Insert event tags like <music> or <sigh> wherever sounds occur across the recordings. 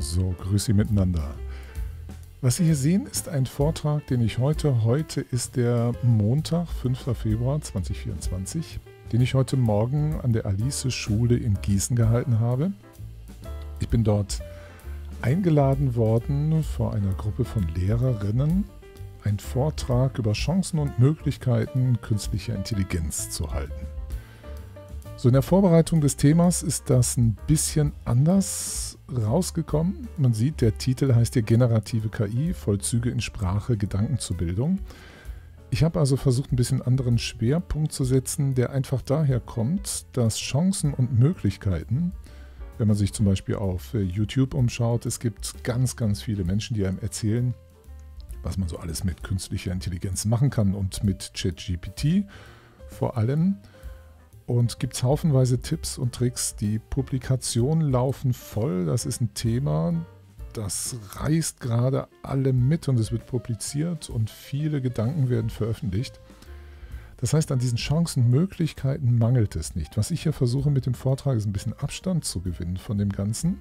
So, grüß Sie miteinander. Was Sie hier sehen, ist ein Vortrag, den ich heute, heute ist der Montag, 5. Februar 2024, den ich heute Morgen an der Alice-Schule in Gießen gehalten habe. Ich bin dort eingeladen worden vor einer Gruppe von Lehrerinnen, einen Vortrag über Chancen und Möglichkeiten künstlicher Intelligenz zu halten. So in der Vorbereitung des Themas ist das ein bisschen anders rausgekommen. Man sieht, der Titel heißt hier Generative KI, Vollzüge in Sprache, Gedanken zur Bildung. Ich habe also versucht, ein bisschen anderen Schwerpunkt zu setzen, der einfach daher kommt, dass Chancen und Möglichkeiten, wenn man sich zum Beispiel auf äh, YouTube umschaut, es gibt ganz, ganz viele Menschen, die einem erzählen, was man so alles mit künstlicher Intelligenz machen kann und mit ChatGPT vor allem und gibt es haufenweise Tipps und Tricks. Die Publikationen laufen voll. Das ist ein Thema, das reißt gerade alle mit und es wird publiziert und viele Gedanken werden veröffentlicht. Das heißt, an diesen Chancen, Möglichkeiten mangelt es nicht. Was ich hier versuche mit dem Vortrag ist ein bisschen Abstand zu gewinnen von dem Ganzen.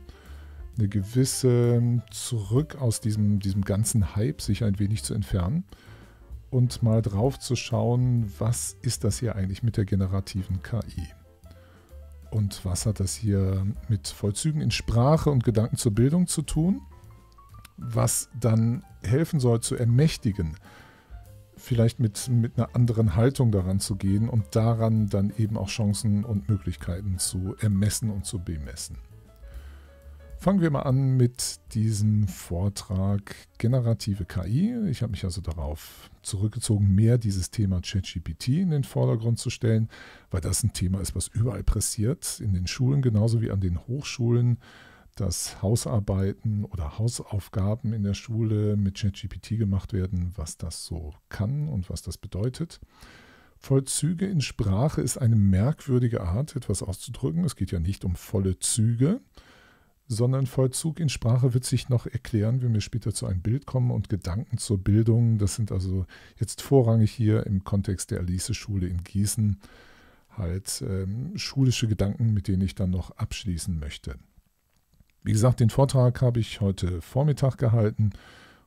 Eine gewisse Zurück aus diesem, diesem ganzen Hype sich ein wenig zu entfernen und mal drauf zu schauen, was ist das hier eigentlich mit der generativen KI? Und was hat das hier mit Vollzügen in Sprache und Gedanken zur Bildung zu tun? Was dann helfen soll zu ermächtigen, vielleicht mit, mit einer anderen Haltung daran zu gehen und daran dann eben auch Chancen und Möglichkeiten zu ermessen und zu bemessen. Fangen wir mal an mit diesem Vortrag Generative KI. Ich habe mich also darauf zurückgezogen, mehr dieses Thema ChatGPT in den Vordergrund zu stellen, weil das ein Thema ist, was überall pressiert, in den Schulen genauso wie an den Hochschulen, dass Hausarbeiten oder Hausaufgaben in der Schule mit ChatGPT gemacht werden, was das so kann und was das bedeutet. Vollzüge in Sprache ist eine merkwürdige Art, etwas auszudrücken. Es geht ja nicht um volle Züge, sondern Vollzug in Sprache wird sich noch erklären, wenn wir später zu einem Bild kommen und Gedanken zur Bildung. Das sind also jetzt vorrangig hier im Kontext der Alice-Schule in Gießen halt ähm, schulische Gedanken, mit denen ich dann noch abschließen möchte. Wie gesagt, den Vortrag habe ich heute Vormittag gehalten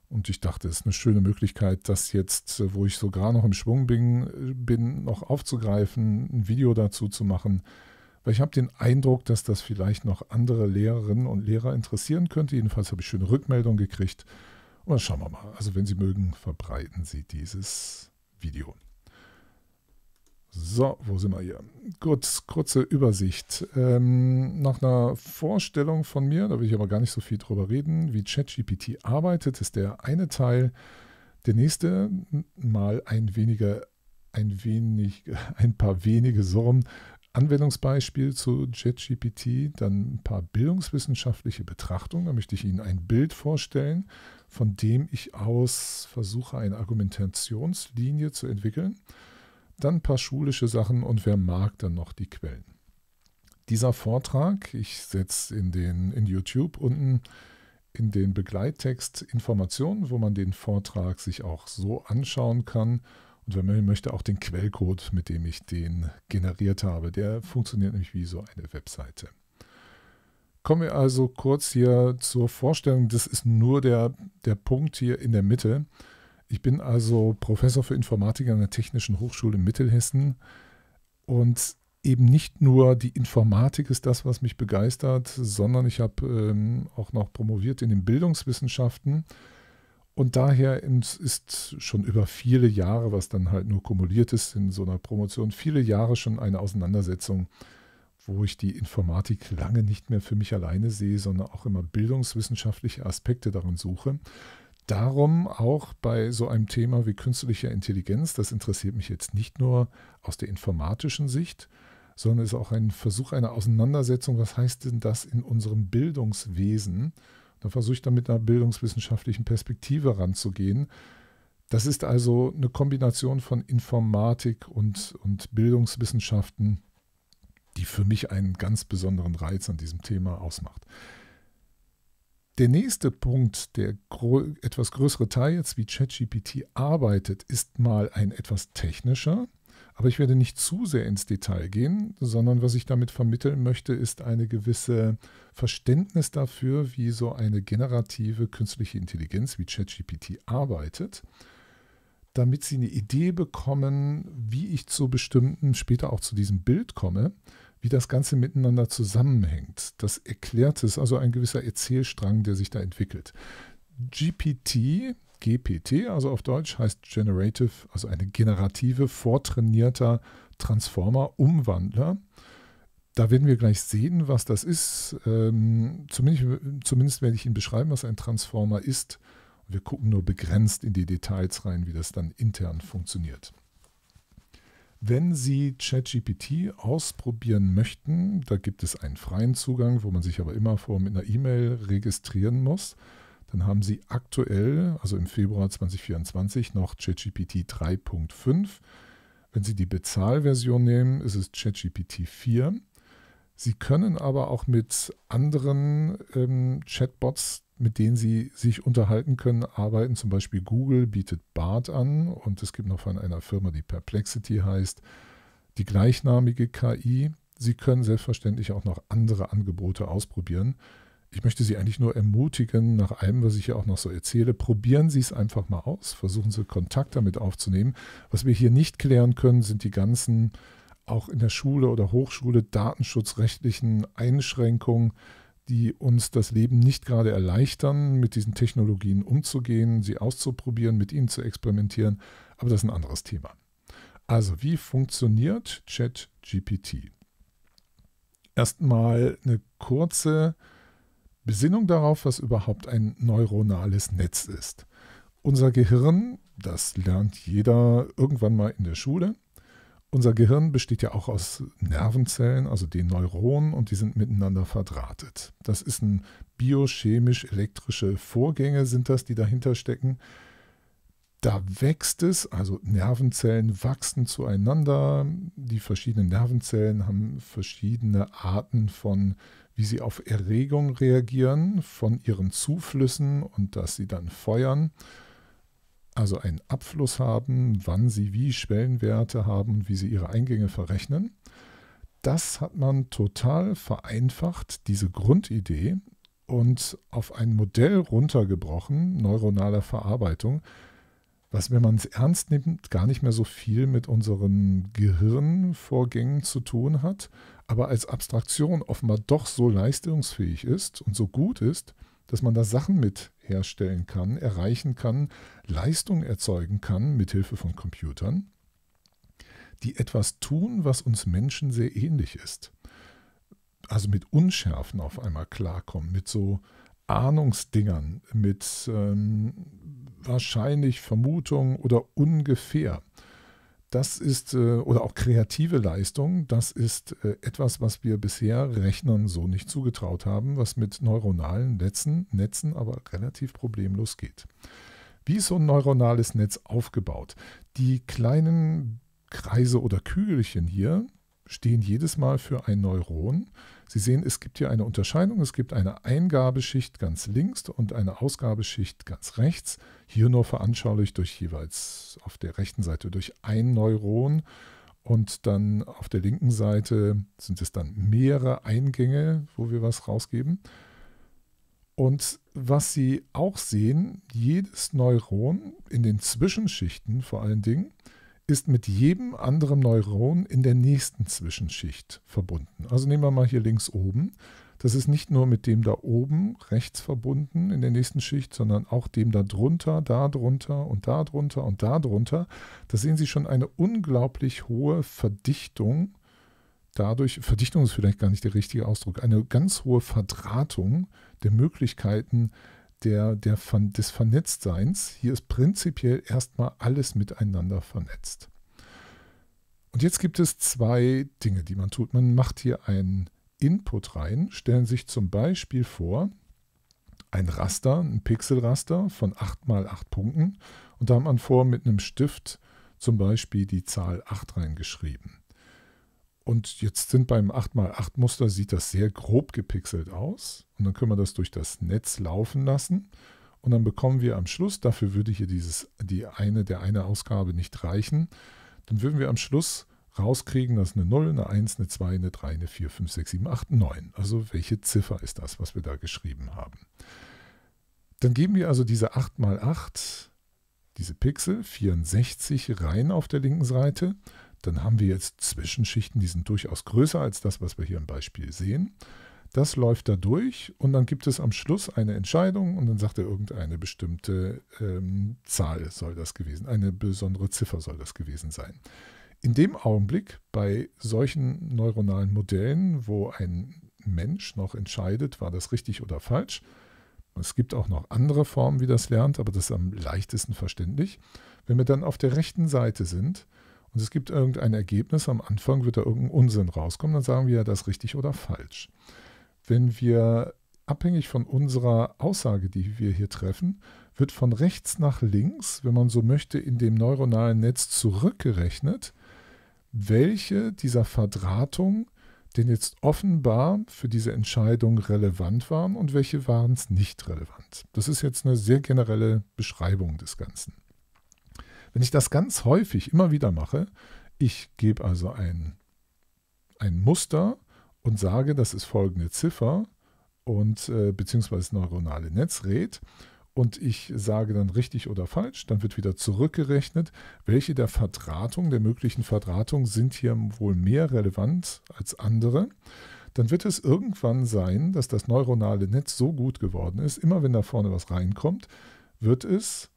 und ich dachte, es ist eine schöne Möglichkeit, das jetzt, äh, wo ich sogar noch im Schwung bin, äh, bin noch aufzugreifen, ein Video dazu zu machen weil ich habe den Eindruck, dass das vielleicht noch andere Lehrerinnen und Lehrer interessieren könnte. Jedenfalls habe ich schöne Rückmeldungen gekriegt. Und dann schauen wir mal. Also wenn Sie mögen, verbreiten Sie dieses Video. So, wo sind wir hier? Gut, kurze Übersicht. Ähm, nach einer Vorstellung von mir, da will ich aber gar nicht so viel drüber reden, wie ChatGPT arbeitet, ist der eine Teil. Der nächste, mal ein weniger, ein wenig, <laughs> ein paar wenige Sorgen Anwendungsbeispiel zu JetGPT, dann ein paar bildungswissenschaftliche Betrachtungen. Da möchte ich Ihnen ein Bild vorstellen, von dem ich aus versuche, eine Argumentationslinie zu entwickeln. Dann ein paar schulische Sachen und wer mag, dann noch die Quellen. Dieser Vortrag, ich setze in, den, in YouTube unten in den Begleittext Informationen, wo man den Vortrag sich auch so anschauen kann und wenn man möchte auch den Quellcode, mit dem ich den generiert habe. Der funktioniert nämlich wie so eine Webseite. Kommen wir also kurz hier zur Vorstellung. Das ist nur der, der Punkt hier in der Mitte. Ich bin also Professor für Informatik an der Technischen Hochschule Mittelhessen und eben nicht nur die Informatik ist das, was mich begeistert, sondern ich habe ähm, auch noch promoviert in den Bildungswissenschaften. Und daher ist schon über viele Jahre, was dann halt nur kumuliert ist in so einer Promotion, viele Jahre schon eine Auseinandersetzung, wo ich die Informatik lange nicht mehr für mich alleine sehe, sondern auch immer bildungswissenschaftliche Aspekte daran suche. Darum auch bei so einem Thema wie künstliche Intelligenz, das interessiert mich jetzt nicht nur aus der informatischen Sicht, sondern ist auch ein Versuch einer Auseinandersetzung, was heißt denn das in unserem Bildungswesen? Dann versuche ich dann mit einer bildungswissenschaftlichen Perspektive ranzugehen. Das ist also eine Kombination von Informatik und, und Bildungswissenschaften, die für mich einen ganz besonderen Reiz an diesem Thema ausmacht. Der nächste Punkt, der etwas größere Teil jetzt, wie ChatGPT arbeitet, ist mal ein etwas technischer. Aber ich werde nicht zu sehr ins Detail gehen, sondern was ich damit vermitteln möchte, ist eine gewisse Verständnis dafür, wie so eine generative künstliche Intelligenz wie ChatGPT arbeitet, damit Sie eine Idee bekommen, wie ich zu bestimmten, später auch zu diesem Bild komme, wie das Ganze miteinander zusammenhängt. Das erklärt es, also ein gewisser Erzählstrang, der sich da entwickelt. GPT GPT, also auf Deutsch heißt Generative, also eine generative, vortrainierter Transformer-Umwandler. Da werden wir gleich sehen, was das ist. Ähm, zumindest, zumindest werde ich Ihnen beschreiben, was ein Transformer ist. wir gucken nur begrenzt in die Details rein, wie das dann intern funktioniert. Wenn Sie ChatGPT ausprobieren möchten, da gibt es einen freien Zugang, wo man sich aber immer vor mit einer E-Mail registrieren muss dann haben Sie aktuell, also im Februar 2024, noch ChatGPT 3.5. Wenn Sie die Bezahlversion nehmen, ist es ChatGPT 4. Sie können aber auch mit anderen ähm, Chatbots, mit denen Sie sich unterhalten können, arbeiten. Zum Beispiel Google bietet BART an und es gibt noch von einer Firma, die Perplexity heißt, die gleichnamige KI. Sie können selbstverständlich auch noch andere Angebote ausprobieren ich möchte Sie eigentlich nur ermutigen, nach allem, was ich hier auch noch so erzähle, probieren Sie es einfach mal aus. Versuchen Sie Kontakt damit aufzunehmen. Was wir hier nicht klären können, sind die ganzen auch in der Schule oder Hochschule datenschutzrechtlichen Einschränkungen, die uns das Leben nicht gerade erleichtern, mit diesen Technologien umzugehen, sie auszuprobieren, mit ihnen zu experimentieren. Aber das ist ein anderes Thema. Also, wie funktioniert ChatGPT? Erstmal eine kurze Besinnung darauf, was überhaupt ein neuronales Netz ist. Unser Gehirn, das lernt jeder irgendwann mal in der Schule. Unser Gehirn besteht ja auch aus Nervenzellen, also den Neuronen, und die sind miteinander verdrahtet. Das ist ein biochemisch-elektrische Vorgänge sind das, die dahinter stecken. Da wächst es, also Nervenzellen wachsen zueinander. Die verschiedenen Nervenzellen haben verschiedene Arten von äh, wie sie auf Erregung reagieren von ihren Zuflüssen und dass sie dann feuern, also einen Abfluss haben, wann sie wie Schwellenwerte haben und wie sie ihre Eingänge verrechnen. Das hat man total vereinfacht, diese Grundidee, und auf ein Modell runtergebrochen, neuronaler Verarbeitung, was, wenn man es ernst nimmt, gar nicht mehr so viel mit unseren Gehirnvorgängen zu tun hat, aber als Abstraktion offenbar doch so leistungsfähig ist und so gut ist, dass man da Sachen mit herstellen kann, erreichen kann, Leistung erzeugen kann mit Hilfe von Computern, die etwas tun, was uns Menschen sehr ähnlich ist. Also mit Unschärfen auf einmal klarkommen, mit so Ahnungsdingern, mit ähm, wahrscheinlich Vermutung oder ungefähr das ist, äh, oder auch kreative Leistung, das ist äh, etwas, was wir bisher Rechnern so nicht zugetraut haben, was mit neuronalen Netzen, Netzen aber relativ problemlos geht. Wie ist so ein neuronales Netz aufgebaut? Die kleinen Kreise oder Kügelchen hier stehen jedes Mal für ein Neuron Sie sehen, es gibt hier eine Unterscheidung. Es gibt eine Eingabeschicht ganz links und eine Ausgabeschicht ganz rechts. Hier nur veranschaulicht durch jeweils auf der rechten Seite durch ein Neuron. Und dann auf der linken Seite sind es dann mehrere Eingänge, wo wir was rausgeben. Und was Sie auch sehen, jedes Neuron in den Zwischenschichten vor allen Dingen, ist mit jedem anderen Neuron in der nächsten Zwischenschicht verbunden. Also nehmen wir mal hier links oben. Das ist nicht nur mit dem da oben rechts verbunden in der nächsten Schicht, sondern auch dem da drunter, da drunter und da drunter und da drunter. Da sehen Sie schon eine unglaublich hohe Verdichtung. Dadurch, Verdichtung ist vielleicht gar nicht der richtige Ausdruck, eine ganz hohe Verdrahtung der Möglichkeiten, der, der von, des Vernetztseins. Hier ist prinzipiell erstmal alles miteinander vernetzt. Und jetzt gibt es zwei Dinge, die man tut. Man macht hier einen Input rein, stellen sich zum Beispiel vor, ein Raster, ein Pixelraster von 8 mal 8 Punkten. Und da hat man vor, mit einem Stift zum Beispiel die Zahl 8 reingeschrieben. Und jetzt sind beim 8x8-Muster sieht das sehr grob gepixelt aus. Und dann können wir das durch das Netz laufen lassen. Und dann bekommen wir am Schluss, dafür würde hier dieses, die eine, der eine Ausgabe nicht reichen, dann würden wir am Schluss rauskriegen, dass eine 0, eine 1, eine 2, eine 3, eine 4, 5, 6, 7, 8, 9. Also welche Ziffer ist das, was wir da geschrieben haben? Dann geben wir also diese 8 x 8, diese Pixel, 64 rein auf der linken Seite dann haben wir jetzt Zwischenschichten, die sind durchaus größer als das, was wir hier im Beispiel sehen. Das läuft da durch und dann gibt es am Schluss eine Entscheidung und dann sagt er, irgendeine bestimmte ähm, Zahl soll das gewesen, eine besondere Ziffer soll das gewesen sein. In dem Augenblick bei solchen neuronalen Modellen, wo ein Mensch noch entscheidet, war das richtig oder falsch, es gibt auch noch andere Formen, wie das lernt, aber das ist am leichtesten verständlich, wenn wir dann auf der rechten Seite sind, und es gibt irgendein Ergebnis, am Anfang wird da irgendein Unsinn rauskommen, dann sagen wir ja, das richtig oder falsch. Wenn wir abhängig von unserer Aussage, die wir hier treffen, wird von rechts nach links, wenn man so möchte, in dem neuronalen Netz zurückgerechnet, welche dieser Verdrahtung denn jetzt offenbar für diese Entscheidung relevant waren und welche waren es nicht relevant. Das ist jetzt eine sehr generelle Beschreibung des Ganzen. Wenn ich das ganz häufig immer wieder mache, ich gebe also ein, ein Muster und sage, das ist folgende Ziffer und äh, beziehungsweise neuronale Netzred und ich sage dann richtig oder falsch, dann wird wieder zurückgerechnet, welche der Verdrahtung, der möglichen Verdrahtung sind hier wohl mehr relevant als andere. Dann wird es irgendwann sein, dass das neuronale Netz so gut geworden ist, immer wenn da vorne was reinkommt, wird es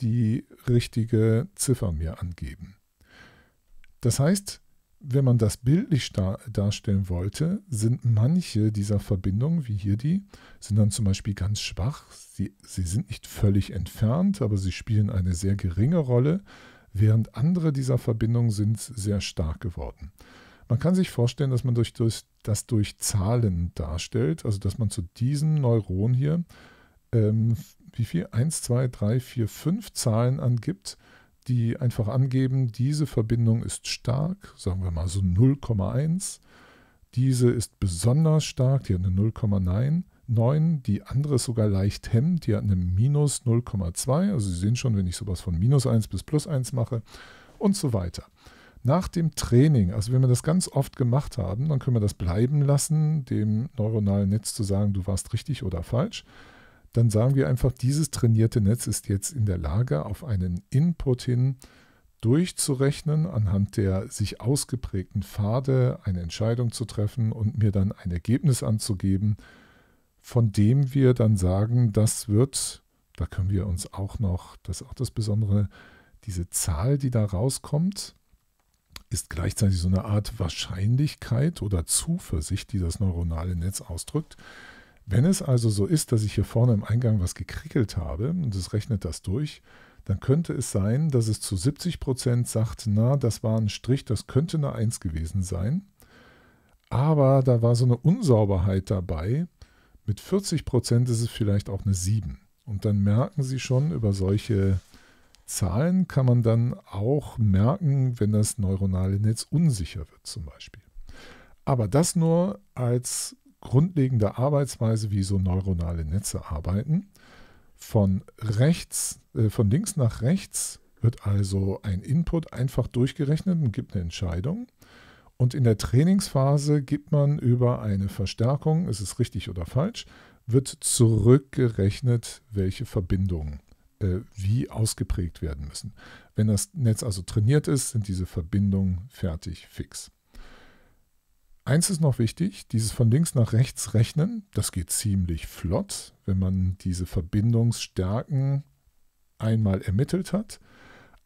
die richtige Ziffer mir angeben. Das heißt, wenn man das bildlich dar darstellen wollte, sind manche dieser Verbindungen, wie hier die, sind dann zum Beispiel ganz schwach. Sie, sie sind nicht völlig entfernt, aber sie spielen eine sehr geringe Rolle, während andere dieser Verbindungen sind sehr stark geworden. Man kann sich vorstellen, dass man durch, durch, das durch Zahlen darstellt, also dass man zu diesem Neuron hier ähm, wie viel, 1, 2, 3, 4, 5 Zahlen angibt, die einfach angeben, diese Verbindung ist stark, sagen wir mal so 0,1, diese ist besonders stark, die hat eine 0,9, die andere ist sogar leicht hemmt, die hat eine minus 0,2, also Sie sehen schon, wenn ich sowas von minus 1 bis plus 1 mache und so weiter. Nach dem Training, also wenn wir das ganz oft gemacht haben, dann können wir das bleiben lassen, dem neuronalen Netz zu sagen, du warst richtig oder falsch dann sagen wir einfach, dieses trainierte Netz ist jetzt in der Lage, auf einen Input hin durchzurechnen, anhand der sich ausgeprägten Pfade eine Entscheidung zu treffen und mir dann ein Ergebnis anzugeben, von dem wir dann sagen, das wird, da können wir uns auch noch, das ist auch das Besondere, diese Zahl, die da rauskommt, ist gleichzeitig so eine Art Wahrscheinlichkeit oder Zuversicht, die das neuronale Netz ausdrückt. Wenn es also so ist, dass ich hier vorne im Eingang was gekrickelt habe und es rechnet das durch, dann könnte es sein, dass es zu 70% sagt, na, das war ein Strich, das könnte eine 1 gewesen sein. Aber da war so eine Unsauberheit dabei. Mit 40% ist es vielleicht auch eine 7. Und dann merken Sie schon, über solche Zahlen kann man dann auch merken, wenn das neuronale Netz unsicher wird zum Beispiel. Aber das nur als grundlegende Arbeitsweise, wie so neuronale Netze arbeiten. Von rechts, äh, von links nach rechts wird also ein Input einfach durchgerechnet und gibt eine Entscheidung. Und in der Trainingsphase gibt man über eine Verstärkung, ist es richtig oder falsch, wird zurückgerechnet, welche Verbindungen äh, wie ausgeprägt werden müssen. Wenn das Netz also trainiert ist, sind diese Verbindungen fertig fix. Eins ist noch wichtig, dieses von links nach rechts Rechnen, das geht ziemlich flott, wenn man diese Verbindungsstärken einmal ermittelt hat.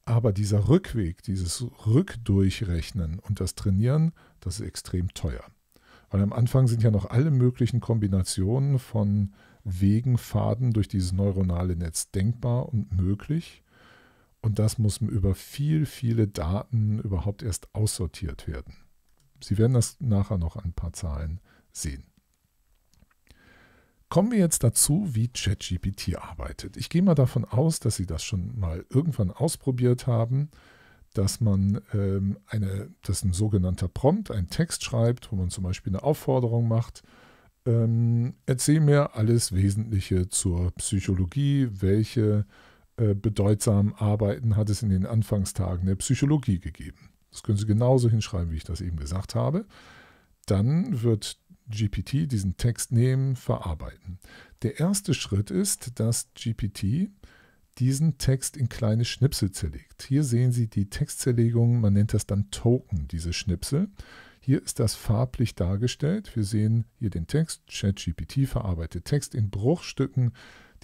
Aber dieser Rückweg, dieses Rückdurchrechnen und das Trainieren, das ist extrem teuer. Weil am Anfang sind ja noch alle möglichen Kombinationen von Wegen, Faden durch dieses neuronale Netz denkbar und möglich. Und das muss über viel, viele Daten überhaupt erst aussortiert werden. Sie werden das nachher noch an ein paar Zahlen sehen. Kommen wir jetzt dazu, wie ChatGPT arbeitet. Ich gehe mal davon aus, dass Sie das schon mal irgendwann ausprobiert haben, dass man ähm, eine, dass ein sogenannter Prompt, ein Text schreibt, wo man zum Beispiel eine Aufforderung macht. Ähm, erzähl mir alles Wesentliche zur Psychologie, welche äh, bedeutsamen Arbeiten hat es in den Anfangstagen der Psychologie gegeben. Das können Sie genauso hinschreiben, wie ich das eben gesagt habe. Dann wird GPT diesen Text nehmen, verarbeiten. Der erste Schritt ist, dass GPT diesen Text in kleine Schnipsel zerlegt. Hier sehen Sie die Textzerlegung, man nennt das dann Token, diese Schnipsel. Hier ist das farblich dargestellt. Wir sehen hier den Text, ChatGPT verarbeitet Text in Bruchstücken,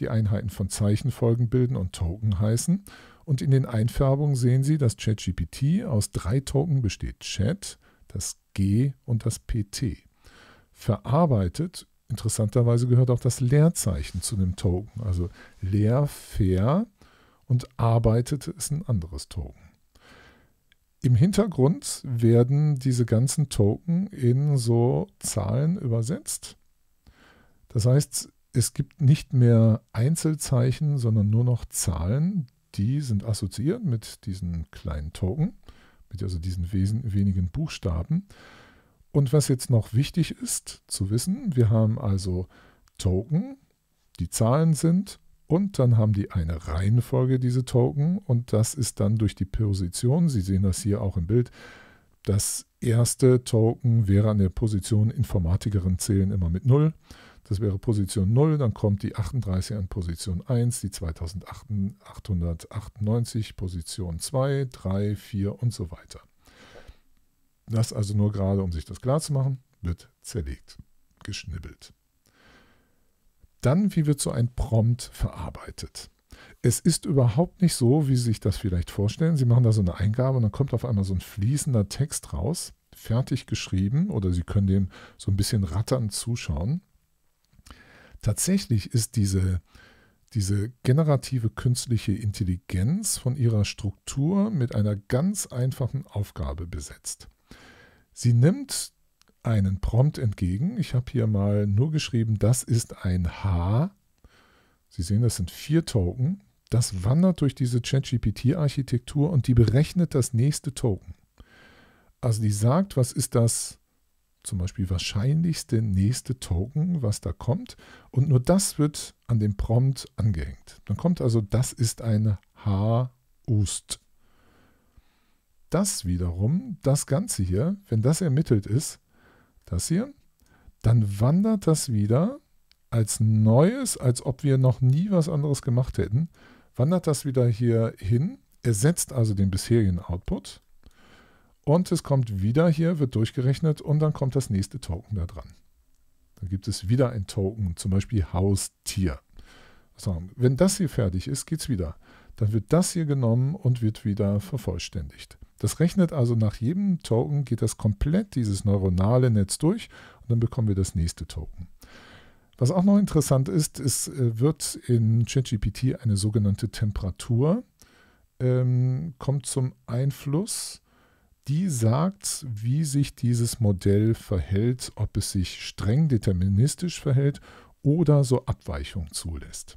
die Einheiten von Zeichenfolgen bilden und Token heißen. Und in den Einfärbungen sehen Sie, dass ChatGPT aus drei Token besteht. Chat, das G und das PT. Verarbeitet, interessanterweise gehört auch das Leerzeichen zu dem Token. Also leer, fair und arbeitet ist ein anderes Token. Im Hintergrund werden diese ganzen Token in so Zahlen übersetzt. Das heißt, es gibt nicht mehr Einzelzeichen, sondern nur noch Zahlen, die sind assoziiert mit diesen kleinen Token, mit also diesen Wesen, wenigen Buchstaben. Und was jetzt noch wichtig ist zu wissen, wir haben also Token, die Zahlen sind, und dann haben die eine Reihenfolge, diese Token, und das ist dann durch die Position, Sie sehen das hier auch im Bild, das erste Token wäre an der Position Informatikerin zählen immer mit 0. Das wäre Position 0, dann kommt die 38 an Position 1, die 2898, Position 2, 3, 4 und so weiter. Das also nur gerade, um sich das klar zu machen, wird zerlegt, geschnibbelt. Dann, wie wird so ein Prompt verarbeitet? Es ist überhaupt nicht so, wie Sie sich das vielleicht vorstellen. Sie machen da so eine Eingabe und dann kommt auf einmal so ein fließender Text raus, fertig geschrieben oder Sie können dem so ein bisschen rattern zuschauen. Tatsächlich ist diese, diese generative künstliche Intelligenz von ihrer Struktur mit einer ganz einfachen Aufgabe besetzt. Sie nimmt einen Prompt entgegen. Ich habe hier mal nur geschrieben, das ist ein H. Sie sehen, das sind vier Token. Das wandert durch diese ChatGPT-Architektur und die berechnet das nächste Token. Also die sagt, was ist das zum Beispiel wahrscheinlichste nächste Token, was da kommt. Und nur das wird an dem Prompt angehängt. Dann kommt also, das ist eine H-Ust. Das wiederum, das Ganze hier, wenn das ermittelt ist, das hier, dann wandert das wieder als Neues, als ob wir noch nie was anderes gemacht hätten, wandert das wieder hier hin, ersetzt also den bisherigen Output und es kommt wieder hier, wird durchgerechnet und dann kommt das nächste Token da dran. Dann gibt es wieder ein Token, zum Beispiel Haustier. So, wenn das hier fertig ist, geht es wieder. Dann wird das hier genommen und wird wieder vervollständigt. Das rechnet also nach jedem Token, geht das komplett dieses neuronale Netz durch und dann bekommen wir das nächste Token. Was auch noch interessant ist, es äh, wird in ChatGPT eine sogenannte Temperatur, ähm, kommt zum Einfluss die sagt, wie sich dieses Modell verhält, ob es sich streng deterministisch verhält oder so Abweichungen zulässt.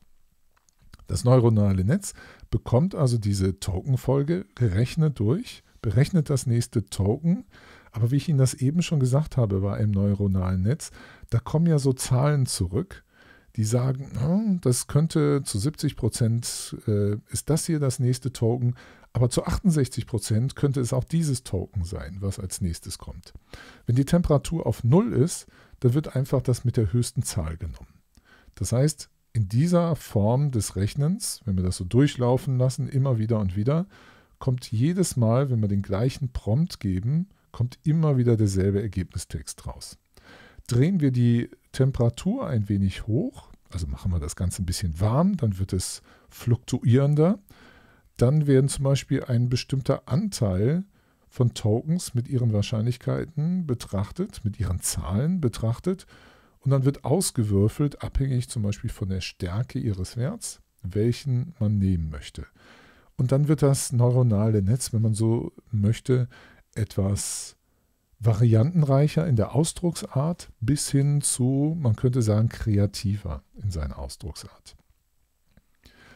Das neuronale Netz bekommt also diese Tokenfolge gerechnet durch, berechnet das nächste Token, aber wie ich Ihnen das eben schon gesagt habe war im neuronalen Netz, da kommen ja so Zahlen zurück die sagen, oh, das könnte zu 70 Prozent äh, ist das hier das nächste Token, aber zu 68 Prozent könnte es auch dieses Token sein, was als nächstes kommt. Wenn die Temperatur auf Null ist, dann wird einfach das mit der höchsten Zahl genommen. Das heißt, in dieser Form des Rechnens, wenn wir das so durchlaufen lassen, immer wieder und wieder, kommt jedes Mal, wenn wir den gleichen Prompt geben, kommt immer wieder derselbe Ergebnistext raus. Drehen wir die Temperatur ein wenig hoch, also machen wir das Ganze ein bisschen warm, dann wird es fluktuierender. Dann werden zum Beispiel ein bestimmter Anteil von Tokens mit ihren Wahrscheinlichkeiten betrachtet, mit ihren Zahlen betrachtet und dann wird ausgewürfelt, abhängig zum Beispiel von der Stärke ihres Werts, welchen man nehmen möchte. Und dann wird das neuronale Netz, wenn man so möchte, etwas variantenreicher in der Ausdrucksart bis hin zu, man könnte sagen, kreativer in seiner Ausdrucksart.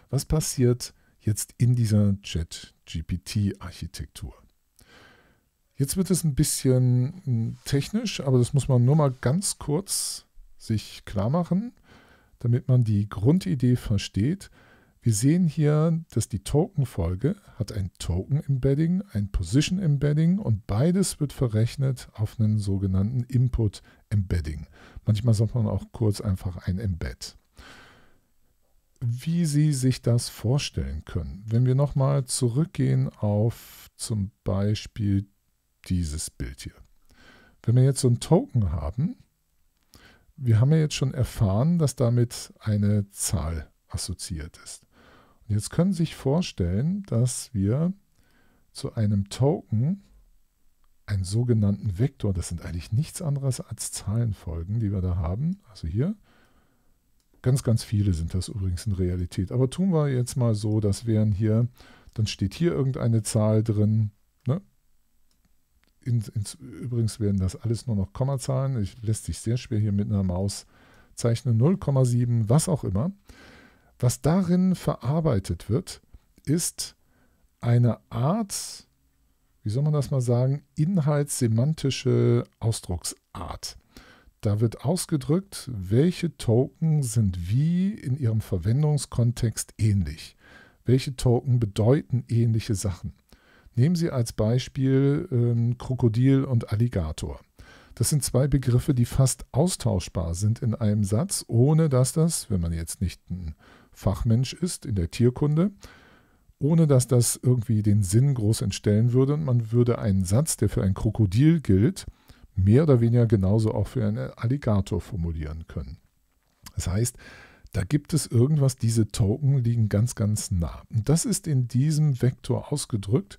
Was passiert jetzt in dieser Jet-GPT-Architektur? Jetzt wird es ein bisschen hm, technisch, aber das muss man nur mal ganz kurz sich klar machen, damit man die Grundidee versteht. Wir sehen hier, dass die Token-Folge hat ein Token-Embedding, ein Position-Embedding und beides wird verrechnet auf einen sogenannten Input-Embedding. Manchmal sagt man auch kurz einfach ein Embed. Wie Sie sich das vorstellen können, wenn wir nochmal zurückgehen auf zum Beispiel dieses Bild hier. Wenn wir jetzt so ein Token haben, wir haben ja jetzt schon erfahren, dass damit eine Zahl assoziiert ist. Jetzt können Sie sich vorstellen, dass wir zu einem Token einen sogenannten Vektor, das sind eigentlich nichts anderes als Zahlenfolgen, die wir da haben, also hier, ganz, ganz viele sind das übrigens in Realität, aber tun wir jetzt mal so, das wären hier, dann steht hier irgendeine Zahl drin, ne? in, ins, übrigens werden das alles nur noch Kommazahlen, ich lässt sich sehr schwer hier mit einer Maus zeichnen, 0,7, was auch immer. Was darin verarbeitet wird, ist eine Art, wie soll man das mal sagen, inhaltssemantische Ausdrucksart. Da wird ausgedrückt, welche Token sind wie in ihrem Verwendungskontext ähnlich. Welche Token bedeuten ähnliche Sachen. Nehmen Sie als Beispiel ähm, Krokodil und Alligator. Das sind zwei Begriffe, die fast austauschbar sind in einem Satz, ohne dass das, wenn man jetzt nicht ein Fachmensch ist in der Tierkunde, ohne dass das irgendwie den Sinn groß entstellen würde und man würde einen Satz, der für ein Krokodil gilt, mehr oder weniger genauso auch für einen Alligator formulieren können. Das heißt, da gibt es irgendwas, diese Token liegen ganz, ganz nah. Und das ist in diesem Vektor ausgedrückt.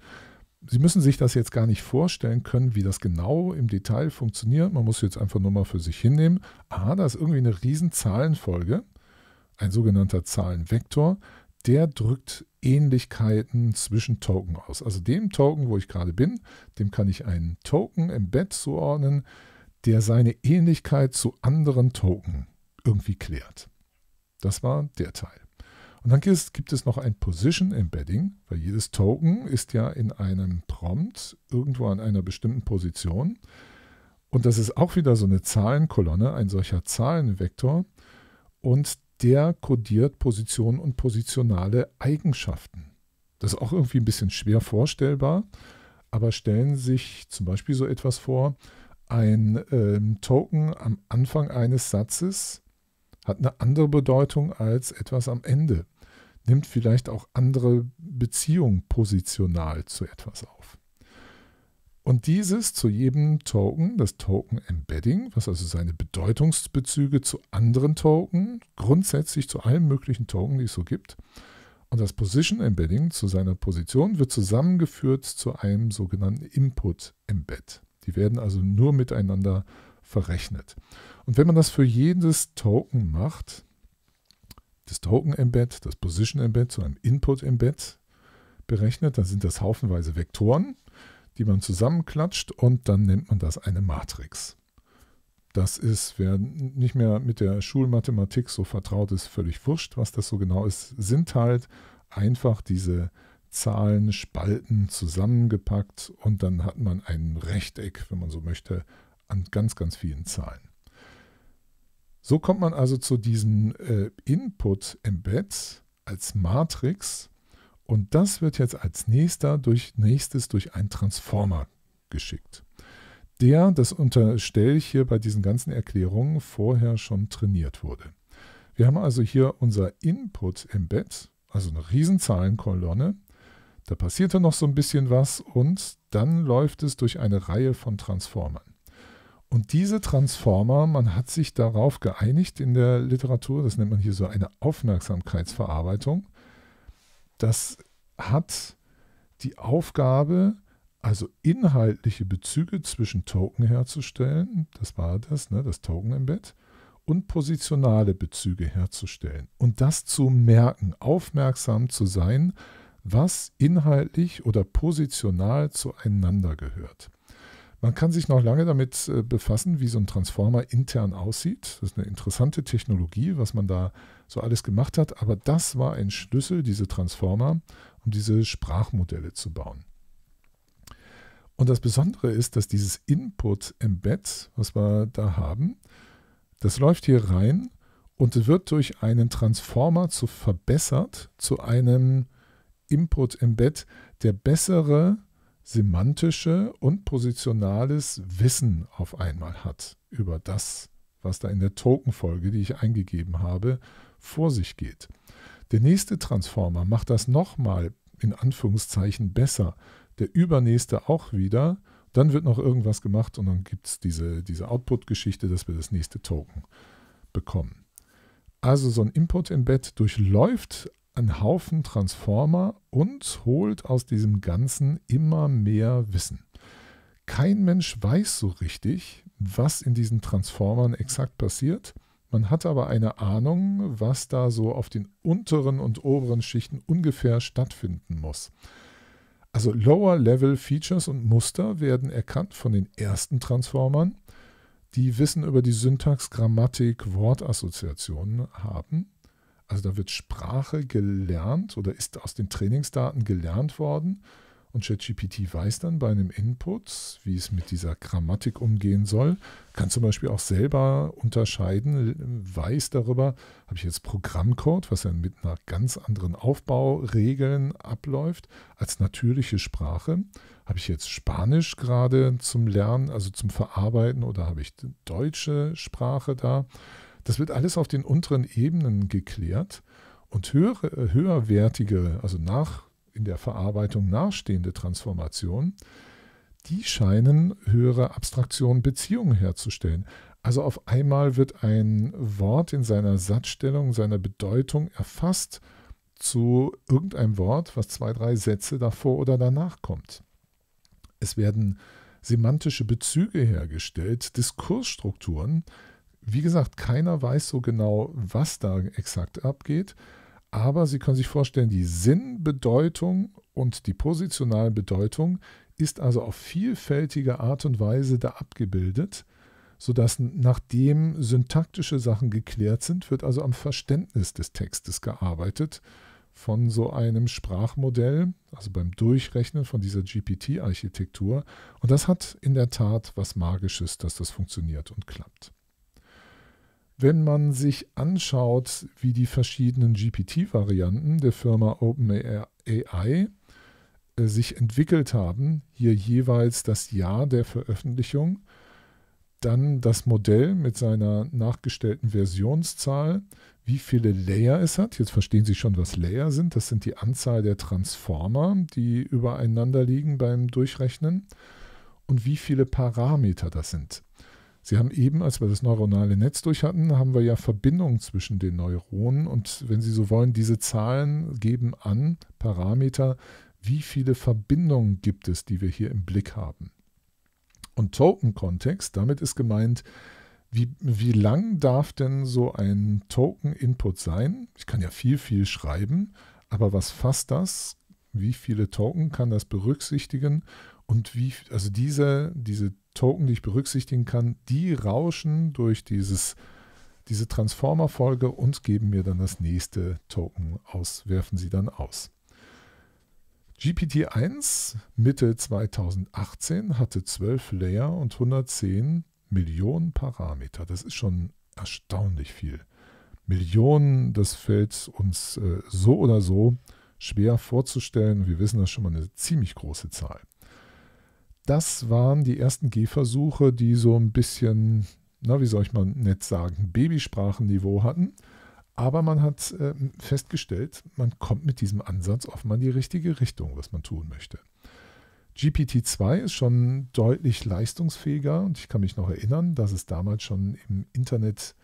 Sie müssen sich das jetzt gar nicht vorstellen können, wie das genau im Detail funktioniert. Man muss jetzt einfach nur mal für sich hinnehmen. Aha, da ist irgendwie eine riesen Zahlenfolge ein sogenannter Zahlenvektor, der drückt Ähnlichkeiten zwischen Token aus. Also dem Token, wo ich gerade bin, dem kann ich einen Token Embed zuordnen, der seine Ähnlichkeit zu anderen Token irgendwie klärt. Das war der Teil. Und dann gibt es noch ein Position Embedding, weil jedes Token ist ja in einem Prompt irgendwo an einer bestimmten Position. Und das ist auch wieder so eine Zahlenkolonne, ein solcher Zahlenvektor. Und der kodiert Positionen und positionale Eigenschaften. Das ist auch irgendwie ein bisschen schwer vorstellbar, aber stellen Sie sich zum Beispiel so etwas vor, ein äh, Token am Anfang eines Satzes hat eine andere Bedeutung als etwas am Ende, nimmt vielleicht auch andere Beziehungen positional zu etwas auf. Und dieses zu jedem Token, das Token Embedding, was also seine Bedeutungsbezüge zu anderen Token, grundsätzlich zu allen möglichen Token, die es so gibt, und das Position Embedding zu seiner Position wird zusammengeführt zu einem sogenannten Input Embed. Die werden also nur miteinander verrechnet. Und wenn man das für jedes Token macht, das Token Embed, das Position Embed zu einem Input Embed berechnet, dann sind das haufenweise Vektoren die man zusammenklatscht und dann nennt man das eine Matrix. Das ist, wer nicht mehr mit der Schulmathematik so vertraut ist, völlig wurscht, was das so genau ist, sind halt einfach diese Zahlen, Spalten zusammengepackt und dann hat man ein Rechteck, wenn man so möchte, an ganz, ganz vielen Zahlen. So kommt man also zu diesen äh, Input-Embeds als Matrix und das wird jetzt als nächster durch, nächstes durch einen Transformer geschickt, der, das unterstelle ich hier bei diesen ganzen Erklärungen, vorher schon trainiert wurde. Wir haben also hier unser Input Embed, also eine Riesenzahlenkolonne. Da passiert dann noch so ein bisschen was und dann läuft es durch eine Reihe von Transformern. Und diese Transformer, man hat sich darauf geeinigt in der Literatur, das nennt man hier so eine Aufmerksamkeitsverarbeitung, das hat die Aufgabe, also inhaltliche Bezüge zwischen Token herzustellen, das war das, ne, das Token-Embed, und positionale Bezüge herzustellen und das zu merken, aufmerksam zu sein, was inhaltlich oder positional zueinander gehört. Man kann sich noch lange damit äh, befassen, wie so ein Transformer intern aussieht. Das ist eine interessante Technologie, was man da so alles gemacht hat. Aber das war ein Schlüssel, diese Transformer, um diese Sprachmodelle zu bauen. Und das Besondere ist, dass dieses Input-Embed, was wir da haben, das läuft hier rein und wird durch einen Transformer zu verbessert zu einem Input-Embed, der bessere semantische und positionales Wissen auf einmal hat über das, was da in der Tokenfolge, die ich eingegeben habe, vor sich geht. Der nächste Transformer macht das nochmal in Anführungszeichen besser. Der übernächste auch wieder. Dann wird noch irgendwas gemacht und dann gibt es diese, diese Output-Geschichte, dass wir das nächste Token bekommen. Also so ein Input-Embed durchläuft einen Haufen Transformer und holt aus diesem Ganzen immer mehr Wissen. Kein Mensch weiß so richtig, was in diesen Transformern exakt passiert. Man hat aber eine Ahnung, was da so auf den unteren und oberen Schichten ungefähr stattfinden muss. Also Lower-Level-Features und Muster werden erkannt von den ersten Transformern, die Wissen über die Syntax, Grammatik, Wortassoziationen haben. Also da wird Sprache gelernt oder ist aus den Trainingsdaten gelernt worden. Und ChatGPT weiß dann bei einem Input, wie es mit dieser Grammatik umgehen soll, kann zum Beispiel auch selber unterscheiden, weiß darüber, habe ich jetzt Programmcode, was dann mit einer ganz anderen Aufbauregeln abläuft, als natürliche Sprache. Habe ich jetzt Spanisch gerade zum Lernen, also zum Verarbeiten oder habe ich deutsche Sprache da? Das wird alles auf den unteren Ebenen geklärt und höhere, höherwertige, also nach in der Verarbeitung nachstehende Transformationen, die scheinen höhere Abstraktionen Beziehungen herzustellen. Also auf einmal wird ein Wort in seiner Satzstellung, seiner Bedeutung erfasst zu irgendeinem Wort, was zwei, drei Sätze davor oder danach kommt. Es werden semantische Bezüge hergestellt, Diskursstrukturen, wie gesagt, keiner weiß so genau, was da exakt abgeht. Aber Sie können sich vorstellen, die Sinnbedeutung und die positionale Bedeutung ist also auf vielfältige Art und Weise da abgebildet, sodass nachdem syntaktische Sachen geklärt sind, wird also am Verständnis des Textes gearbeitet von so einem Sprachmodell, also beim Durchrechnen von dieser GPT-Architektur. Und das hat in der Tat was Magisches, dass das funktioniert und klappt. Wenn man sich anschaut, wie die verschiedenen GPT-Varianten der Firma OpenAI äh, sich entwickelt haben, hier jeweils das Jahr der Veröffentlichung, dann das Modell mit seiner nachgestellten Versionszahl, wie viele Layer es hat. Jetzt verstehen Sie schon, was Layer sind. Das sind die Anzahl der Transformer, die übereinander liegen beim Durchrechnen. Und wie viele Parameter das sind. Sie haben eben, als wir das neuronale Netz durch hatten, haben wir ja Verbindungen zwischen den Neuronen und wenn Sie so wollen, diese Zahlen geben an Parameter, wie viele Verbindungen gibt es, die wir hier im Blick haben. Und Token-Kontext, damit ist gemeint, wie, wie lang darf denn so ein Token-Input sein? Ich kann ja viel, viel schreiben, aber was fasst das? Wie viele Token kann das berücksichtigen? Und wie, also diese, diese Token, die ich berücksichtigen kann, die rauschen durch dieses, diese Transformer-Folge und geben mir dann das nächste Token aus, werfen sie dann aus. GPT-1 Mitte 2018 hatte 12 Layer und 110 Millionen Parameter. Das ist schon erstaunlich viel. Millionen, das fällt uns äh, so oder so schwer vorzustellen. Wir wissen das schon mal eine ziemlich große Zahl das waren die ersten Gehversuche, die so ein bisschen, na, wie soll ich mal nett sagen, Babysprachenniveau hatten. Aber man hat äh, festgestellt, man kommt mit diesem Ansatz offenbar in die richtige Richtung, was man tun möchte. GPT-2 ist schon deutlich leistungsfähiger und ich kann mich noch erinnern, dass es damals schon im Internet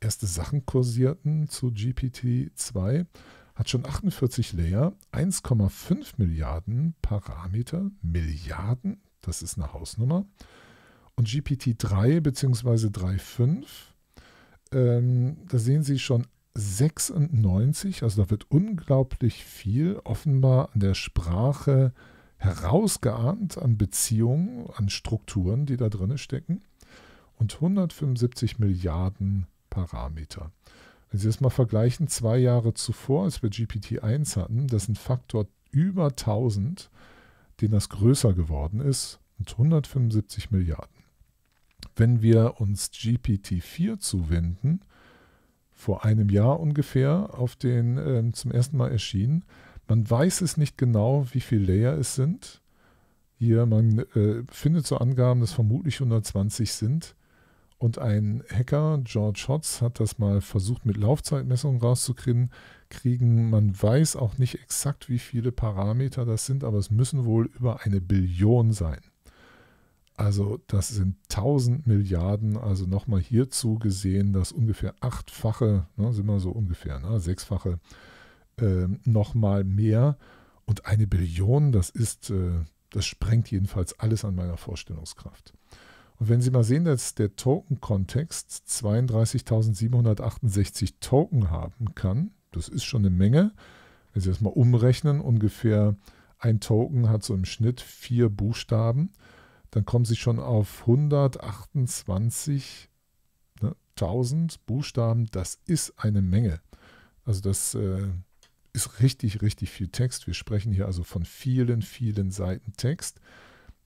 erste Sachen kursierten zu GPT-2. Hat schon 48 Layer, 1,5 Milliarden Parameter, Milliarden, das ist eine Hausnummer. Und GPT-3 bzw. 3.5, ähm, da sehen Sie schon 96, also da wird unglaublich viel offenbar an der Sprache herausgeahnt, an Beziehungen, an Strukturen, die da drin stecken. Und 175 Milliarden Parameter. Wenn Sie das mal vergleichen, zwei Jahre zuvor, als wir GPT-1 hatten, das ist ein Faktor über 1000 den das größer geworden ist, mit 175 Milliarden. Wenn wir uns GPT-4 zuwenden, vor einem Jahr ungefähr auf den äh, zum ersten Mal erschienen, man weiß es nicht genau, wie viele Layer es sind. Hier, man äh, findet so Angaben, dass vermutlich 120 sind. Und ein Hacker, George Hotz, hat das mal versucht, mit Laufzeitmessungen rauszukriegen kriegen. Man weiß auch nicht exakt, wie viele Parameter das sind, aber es müssen wohl über eine Billion sein. Also das sind 1000 Milliarden, also nochmal hierzu gesehen, das ungefähr achtfache, ne, sind wir so ungefähr, ne, sechsfache, äh, nochmal mehr. Und eine Billion, das ist, äh, das sprengt jedenfalls alles an meiner Vorstellungskraft. Und wenn Sie mal sehen, dass der Token-Kontext 32.768 Token haben kann, das ist schon eine Menge. Wenn Sie das mal umrechnen, ungefähr ein Token hat so im Schnitt vier Buchstaben, dann kommen Sie schon auf 128.000 ne, Buchstaben. Das ist eine Menge. Also das äh, ist richtig, richtig viel Text. Wir sprechen hier also von vielen, vielen Seiten Text,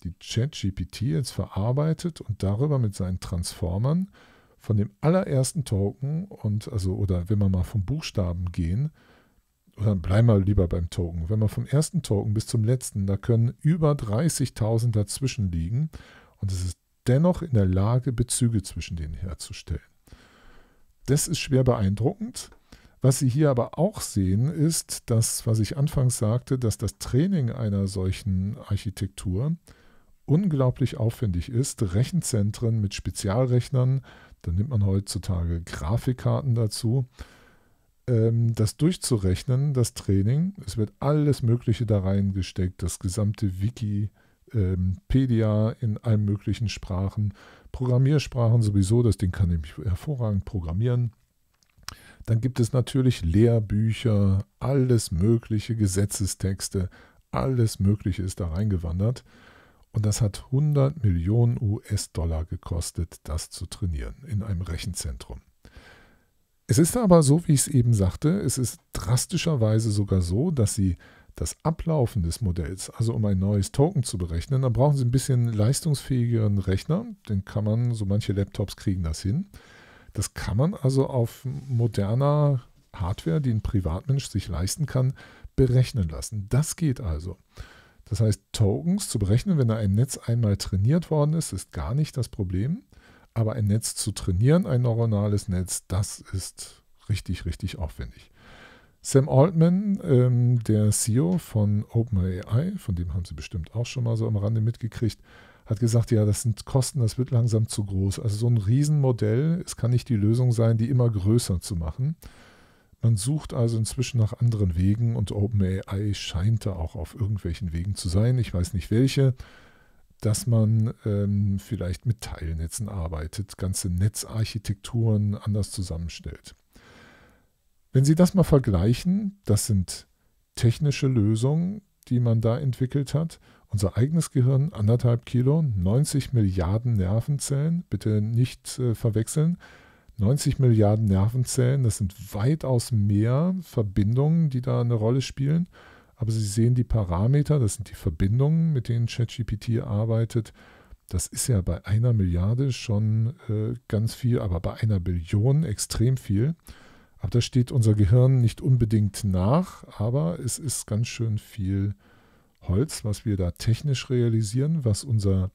die ChatGPT jetzt verarbeitet und darüber mit seinen Transformern von dem allerersten Token und also, oder wenn wir mal vom Buchstaben gehen, oder bleiben wir lieber beim Token. Wenn wir vom ersten Token bis zum letzten, da können über 30.000 dazwischen liegen und es ist dennoch in der Lage, Bezüge zwischen denen herzustellen. Das ist schwer beeindruckend. Was Sie hier aber auch sehen, ist das, was ich anfangs sagte, dass das Training einer solchen Architektur unglaublich aufwendig ist. Rechenzentren mit Spezialrechnern, dann nimmt man heutzutage Grafikkarten dazu. Ähm, das durchzurechnen, das Training, es wird alles Mögliche da reingesteckt, das gesamte Wiki, ähm, Pedia in allen möglichen Sprachen, Programmiersprachen sowieso, das Ding kann nämlich hervorragend programmieren. Dann gibt es natürlich Lehrbücher, alles mögliche Gesetzestexte, alles Mögliche ist da reingewandert. Und das hat 100 Millionen US-Dollar gekostet, das zu trainieren in einem Rechenzentrum. Es ist aber so, wie ich es eben sagte, es ist drastischerweise sogar so, dass Sie das Ablaufen des Modells, also um ein neues Token zu berechnen, dann brauchen Sie ein bisschen leistungsfähigeren Rechner. Den kann man, so manche Laptops kriegen das hin. Das kann man also auf moderner Hardware, die ein Privatmensch sich leisten kann, berechnen lassen. Das geht also. Das heißt, Tokens zu berechnen, wenn ein Netz einmal trainiert worden ist, ist gar nicht das Problem. Aber ein Netz zu trainieren, ein neuronales Netz, das ist richtig, richtig aufwendig. Sam Altman, ähm, der CEO von OpenAI, von dem haben Sie bestimmt auch schon mal so am Rande mitgekriegt, hat gesagt, ja, das sind Kosten, das wird langsam zu groß. Also so ein Riesenmodell, es kann nicht die Lösung sein, die immer größer zu machen. Man sucht also inzwischen nach anderen Wegen und OpenAI scheint da auch auf irgendwelchen Wegen zu sein, ich weiß nicht welche, dass man ähm, vielleicht mit Teilnetzen arbeitet, ganze Netzarchitekturen anders zusammenstellt. Wenn Sie das mal vergleichen, das sind technische Lösungen, die man da entwickelt hat. Unser eigenes Gehirn, anderthalb Kilo, 90 Milliarden Nervenzellen, bitte nicht äh, verwechseln. 90 Milliarden Nervenzellen, das sind weitaus mehr Verbindungen, die da eine Rolle spielen. Aber Sie sehen die Parameter, das sind die Verbindungen, mit denen ChatGPT arbeitet. Das ist ja bei einer Milliarde schon äh, ganz viel, aber bei einer Billion extrem viel. Aber da steht unser Gehirn nicht unbedingt nach, aber es ist ganz schön viel Holz, was wir da technisch realisieren, was unser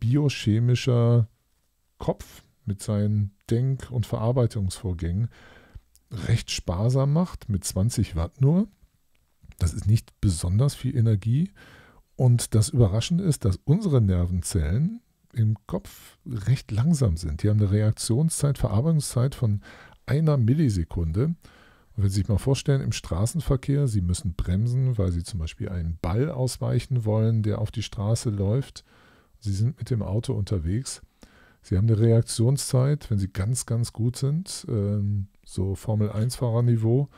biochemischer Kopf mit seinen Denk- und Verarbeitungsvorgängen recht sparsam macht, mit 20 Watt nur. Das ist nicht besonders viel Energie. Und das Überraschende ist, dass unsere Nervenzellen im Kopf recht langsam sind. Die haben eine Reaktionszeit, Verarbeitungszeit von einer Millisekunde. Und wenn Sie sich mal vorstellen, im Straßenverkehr, Sie müssen bremsen, weil Sie zum Beispiel einen Ball ausweichen wollen, der auf die Straße läuft. Sie sind mit dem Auto unterwegs. Sie haben eine Reaktionszeit, wenn sie ganz, ganz gut sind, ähm, so Formel-1-Fahrerniveau,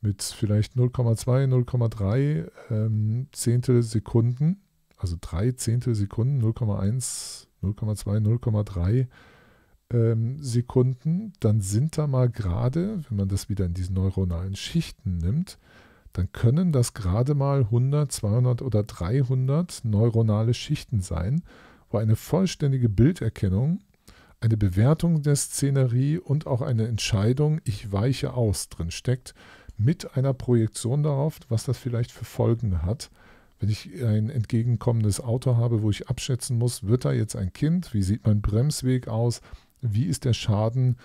mit vielleicht 0,2, 0,3 ähm, Zehntel Sekunden, also drei Zehntel Sekunden, 0,1, 0,2, 0,3 Sekunden, dann sind da mal gerade, wenn man das wieder in diese neuronalen Schichten nimmt, dann können das gerade mal 100, 200 oder 300 neuronale Schichten sein war eine vollständige Bilderkennung, eine Bewertung der Szenerie und auch eine Entscheidung, ich weiche aus, drin steckt, mit einer Projektion darauf, was das vielleicht für Folgen hat. Wenn ich ein entgegenkommendes Auto habe, wo ich abschätzen muss, wird da jetzt ein Kind, wie sieht mein Bremsweg aus, wie ist der Schaden,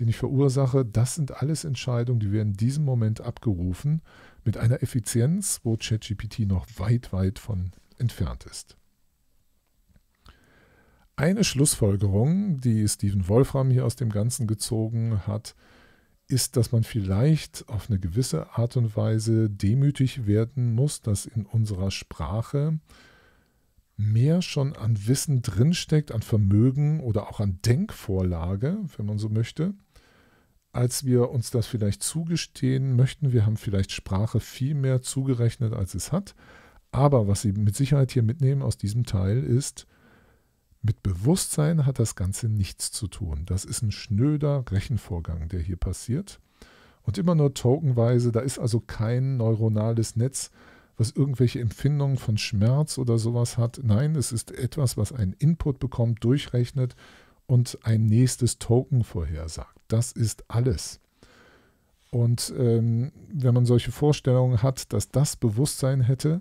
den ich verursache, das sind alles Entscheidungen, die werden in diesem Moment abgerufen, mit einer Effizienz, wo ChatGPT noch weit, weit von entfernt ist eine Schlussfolgerung, die Stephen Wolfram hier aus dem Ganzen gezogen hat, ist, dass man vielleicht auf eine gewisse Art und Weise demütig werden muss, dass in unserer Sprache mehr schon an Wissen drinsteckt, an Vermögen oder auch an Denkvorlage, wenn man so möchte, als wir uns das vielleicht zugestehen möchten. Wir haben vielleicht Sprache viel mehr zugerechnet, als es hat. Aber was Sie mit Sicherheit hier mitnehmen aus diesem Teil ist, mit Bewusstsein hat das Ganze nichts zu tun. Das ist ein schnöder Rechenvorgang, der hier passiert. Und immer nur tokenweise, da ist also kein neuronales Netz, was irgendwelche Empfindungen von Schmerz oder sowas hat. Nein, es ist etwas, was einen Input bekommt, durchrechnet und ein nächstes Token vorhersagt. Das ist alles. Und ähm, wenn man solche Vorstellungen hat, dass das Bewusstsein hätte,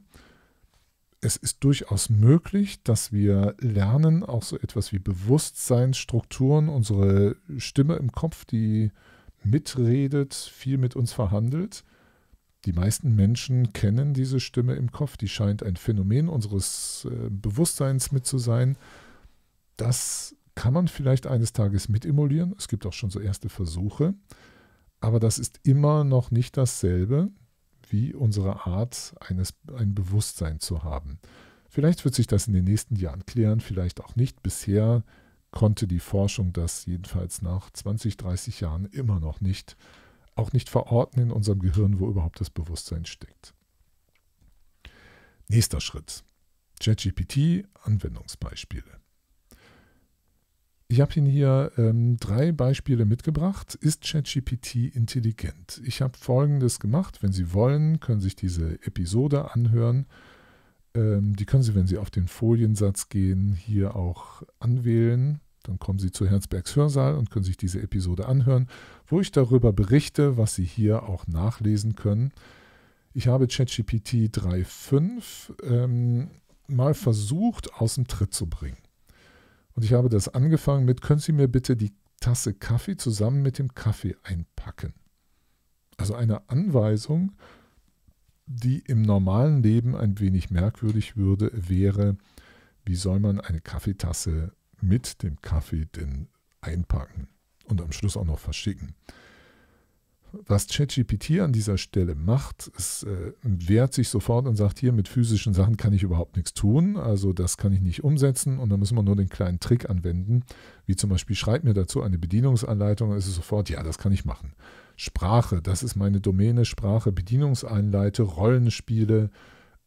es ist durchaus möglich, dass wir lernen, auch so etwas wie Bewusstseinsstrukturen, unsere Stimme im Kopf, die mitredet, viel mit uns verhandelt. Die meisten Menschen kennen diese Stimme im Kopf, die scheint ein Phänomen unseres äh, Bewusstseins mit zu sein. Das kann man vielleicht eines Tages mitimulieren. Es gibt auch schon so erste Versuche. Aber das ist immer noch nicht dasselbe, wie unsere Art, eines, ein Bewusstsein zu haben. Vielleicht wird sich das in den nächsten Jahren klären, vielleicht auch nicht. Bisher konnte die Forschung das jedenfalls nach 20, 30 Jahren immer noch nicht, auch nicht verorten in unserem Gehirn, wo überhaupt das Bewusstsein steckt. Nächster Schritt. ChatGPT-Anwendungsbeispiele. Ich habe Ihnen hier ähm, drei Beispiele mitgebracht. Ist ChatGPT intelligent? Ich habe Folgendes gemacht. Wenn Sie wollen, können Sie sich diese Episode anhören. Ähm, die können Sie, wenn Sie auf den Foliensatz gehen, hier auch anwählen. Dann kommen Sie zu Herzbergs Hörsaal und können sich diese Episode anhören, wo ich darüber berichte, was Sie hier auch nachlesen können. Ich habe ChatGPT 3.5 ähm, mal versucht, aus dem Tritt zu bringen. Und ich habe das angefangen mit, können Sie mir bitte die Tasse Kaffee zusammen mit dem Kaffee einpacken? Also eine Anweisung, die im normalen Leben ein wenig merkwürdig würde, wäre, wie soll man eine Kaffeetasse mit dem Kaffee denn einpacken und am Schluss auch noch verschicken? was ChatGPT an dieser Stelle macht, es äh, wehrt sich sofort und sagt, hier mit physischen Sachen kann ich überhaupt nichts tun, also das kann ich nicht umsetzen und da müssen wir nur den kleinen Trick anwenden, wie zum Beispiel schreibt mir dazu eine Bedienungsanleitung, dann ist es sofort, ja, das kann ich machen. Sprache, das ist meine Domäne, Sprache, Bedienungseinleite, Rollenspiele,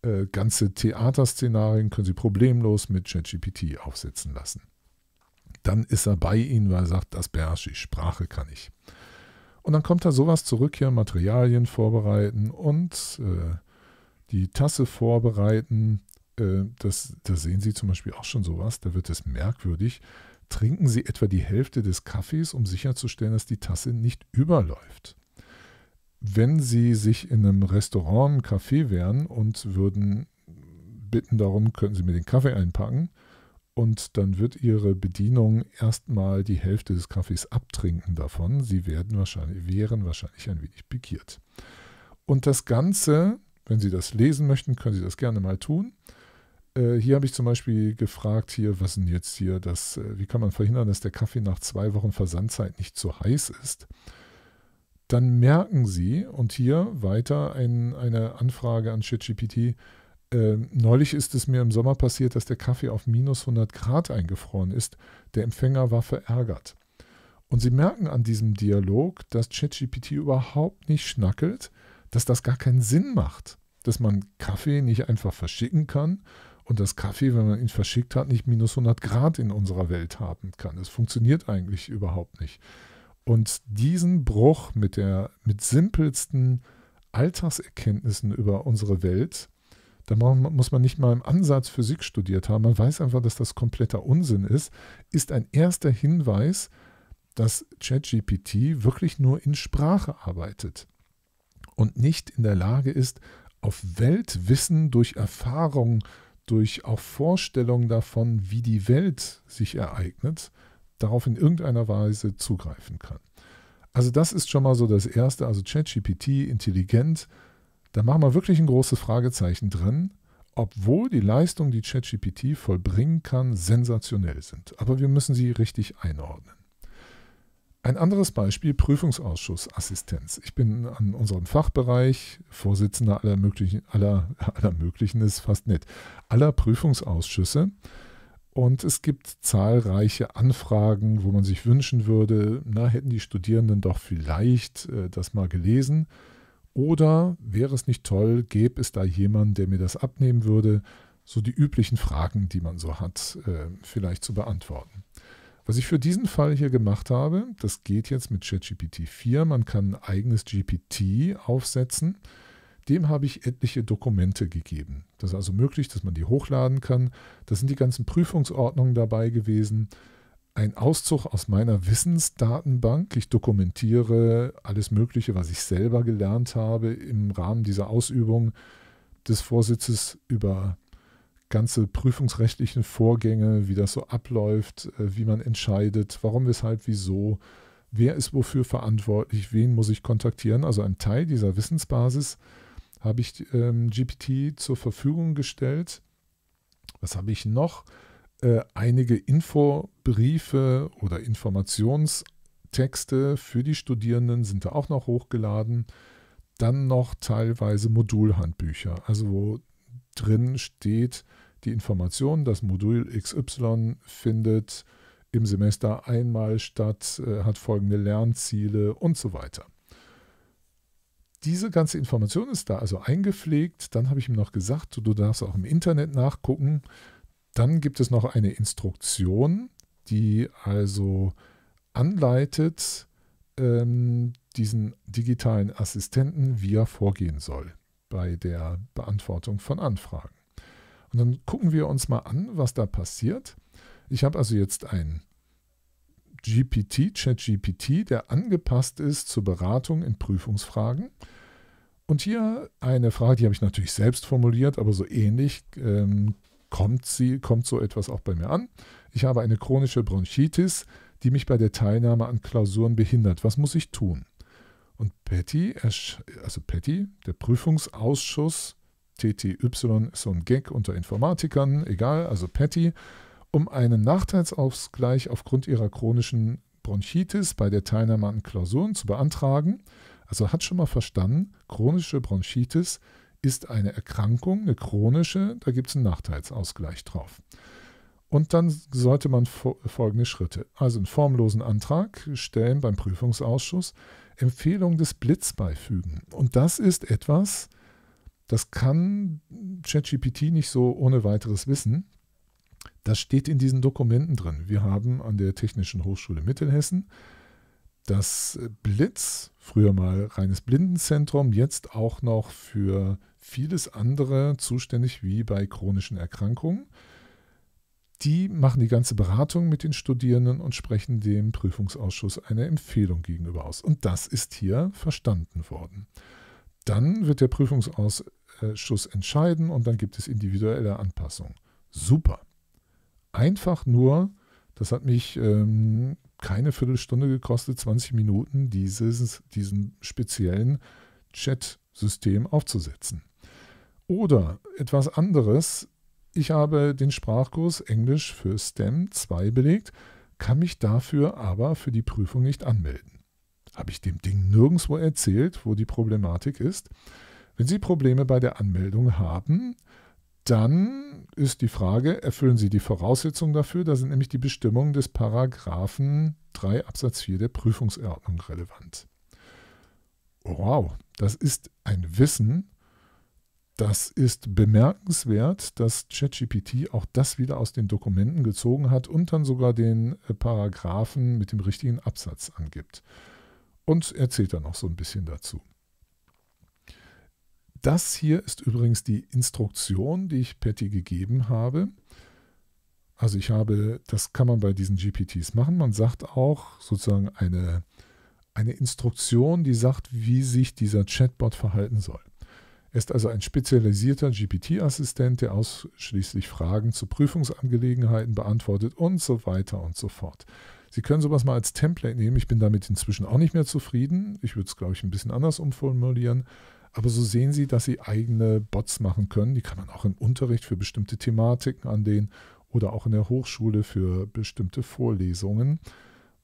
äh, ganze Theaterszenarien können Sie problemlos mit ChatGPT aufsetzen lassen. Dann ist er bei Ihnen, weil er sagt, das beherrsche ich, Sprache kann ich. Und dann kommt da sowas zurück hier, Materialien vorbereiten und äh, die Tasse vorbereiten. Äh, das, da sehen Sie zum Beispiel auch schon sowas, da wird es merkwürdig. Trinken Sie etwa die Hälfte des Kaffees, um sicherzustellen, dass die Tasse nicht überläuft. Wenn Sie sich in einem Restaurant, einen Kaffee wären und würden bitten darum, könnten Sie mir den Kaffee einpacken, und dann wird Ihre Bedienung erstmal die Hälfte des Kaffees abtrinken davon. Sie werden wahrscheinlich, wären wahrscheinlich ein wenig pikiert. Und das Ganze, wenn Sie das lesen möchten, können Sie das gerne mal tun. Äh, hier habe ich zum Beispiel gefragt, hier, was denn jetzt hier das, äh, wie kann man verhindern, dass der Kaffee nach zwei Wochen Versandzeit nicht zu heiß ist? Dann merken Sie, und hier weiter ein, eine Anfrage an ChatGPT, äh, neulich ist es mir im Sommer passiert, dass der Kaffee auf minus 100 Grad eingefroren ist. Der Empfänger war verärgert. Und Sie merken an diesem Dialog, dass ChatGPT überhaupt nicht schnackelt, dass das gar keinen Sinn macht, dass man Kaffee nicht einfach verschicken kann und dass Kaffee, wenn man ihn verschickt hat, nicht minus 100 Grad in unserer Welt haben kann. Es funktioniert eigentlich überhaupt nicht. Und diesen Bruch mit der mit simpelsten Alltagserkenntnissen über unsere Welt da muss man nicht mal im Ansatz Physik studiert haben. Man weiß einfach, dass das kompletter Unsinn ist. Ist ein erster Hinweis, dass ChatGPT wirklich nur in Sprache arbeitet und nicht in der Lage ist, auf Weltwissen durch Erfahrung, durch auch Vorstellungen davon, wie die Welt sich ereignet, darauf in irgendeiner Weise zugreifen kann. Also das ist schon mal so das Erste. Also ChatGPT, intelligent, da machen wir wirklich ein großes Fragezeichen dran, obwohl die Leistungen, die ChatGPT vollbringen kann, sensationell sind. Aber wir müssen sie richtig einordnen. Ein anderes Beispiel, Prüfungsausschussassistenz. Ich bin an unserem Fachbereich Vorsitzender aller möglichen, aller, <laughs> aller möglichen ist fast nett, aller Prüfungsausschüsse. Und es gibt zahlreiche Anfragen, wo man sich wünschen würde, na, hätten die Studierenden doch vielleicht äh, das mal gelesen. Oder wäre es nicht toll, gäbe es da jemanden, der mir das abnehmen würde, so die üblichen Fragen, die man so hat, äh, vielleicht zu beantworten. Was ich für diesen Fall hier gemacht habe, das geht jetzt mit ChatGPT 4. Man kann ein eigenes GPT aufsetzen. Dem habe ich etliche Dokumente gegeben. Das ist also möglich, dass man die hochladen kann. Da sind die ganzen Prüfungsordnungen dabei gewesen ein Auszug aus meiner Wissensdatenbank. Ich dokumentiere alles Mögliche, was ich selber gelernt habe im Rahmen dieser Ausübung des Vorsitzes über ganze prüfungsrechtliche Vorgänge, wie das so abläuft, äh, wie man entscheidet, warum, weshalb, wieso, wer ist wofür verantwortlich, wen muss ich kontaktieren. Also ein Teil dieser Wissensbasis habe ich ähm, GPT zur Verfügung gestellt. Was habe ich noch? Äh, einige Infobriefe oder Informationstexte für die Studierenden sind da auch noch hochgeladen. Dann noch teilweise Modulhandbücher, also wo drin steht die Information, dass Modul XY findet im Semester einmal statt, äh, hat folgende Lernziele und so weiter. Diese ganze Information ist da also eingepflegt. Dann habe ich ihm noch gesagt, du darfst auch im Internet nachgucken. Dann gibt es noch eine Instruktion, die also anleitet, ähm, diesen digitalen Assistenten, wie er vorgehen soll bei der Beantwortung von Anfragen. Und dann gucken wir uns mal an, was da passiert. Ich habe also jetzt ein GPT, ChatGPT, der angepasst ist zur Beratung in Prüfungsfragen. Und hier eine Frage, die habe ich natürlich selbst formuliert, aber so ähnlich ähm, kommt, sie, kommt so etwas auch bei mir an. Ich habe eine chronische Bronchitis, die mich bei der Teilnahme an Klausuren behindert. Was muss ich tun? Und Patty, also Patty, der Prüfungsausschuss, TTY ist so ein Gag unter Informatikern, egal, also Patty, um einen Nachteilsausgleich aufgrund ihrer chronischen Bronchitis bei der Teilnahme an Klausuren zu beantragen. Also hat schon mal verstanden, chronische Bronchitis ist eine Erkrankung, eine chronische, da gibt es einen Nachteilsausgleich drauf. Und dann sollte man folgende Schritte, also einen formlosen Antrag stellen beim Prüfungsausschuss, Empfehlung des Blitz beifügen. Und das ist etwas, das kann ChatGPT nicht so ohne weiteres wissen. Das steht in diesen Dokumenten drin. Wir haben an der Technischen Hochschule Mittelhessen das Blitz, früher mal reines Blindenzentrum, jetzt auch noch für vieles andere zuständig wie bei chronischen Erkrankungen. Die machen die ganze Beratung mit den Studierenden und sprechen dem Prüfungsausschuss eine Empfehlung gegenüber aus. Und das ist hier verstanden worden. Dann wird der Prüfungsausschuss entscheiden und dann gibt es individuelle Anpassungen. Super. Einfach nur, das hat mich ähm, keine Viertelstunde gekostet, 20 Minuten, dieses, diesen speziellen Chat-System aufzusetzen. Oder etwas anderes, ich habe den Sprachkurs Englisch für STEM 2 belegt, kann mich dafür aber für die Prüfung nicht anmelden. Habe ich dem Ding nirgendwo erzählt, wo die Problematik ist? Wenn Sie Probleme bei der Anmeldung haben, dann ist die Frage, erfüllen Sie die Voraussetzungen dafür? Da sind nämlich die Bestimmungen des Paragraphen 3 Absatz 4 der Prüfungsordnung relevant. Wow, das ist ein Wissen, das ist bemerkenswert, dass ChatGPT auch das wieder aus den Dokumenten gezogen hat und dann sogar den äh, Paragraphen mit dem richtigen Absatz angibt. Und erzählt dann noch so ein bisschen dazu. Das hier ist übrigens die Instruktion, die ich Patty gegeben habe. Also ich habe, das kann man bei diesen GPTs machen. Man sagt auch sozusagen eine, eine Instruktion, die sagt, wie sich dieser Chatbot verhalten soll. Er ist also ein spezialisierter GPT-Assistent, der ausschließlich Fragen zu Prüfungsangelegenheiten beantwortet und so weiter und so fort. Sie können sowas mal als Template nehmen. Ich bin damit inzwischen auch nicht mehr zufrieden. Ich würde es, glaube ich, ein bisschen anders umformulieren. Aber so sehen Sie, dass Sie eigene Bots machen können. Die kann man auch im Unterricht für bestimmte Thematiken anlehnen oder auch in der Hochschule für bestimmte Vorlesungen,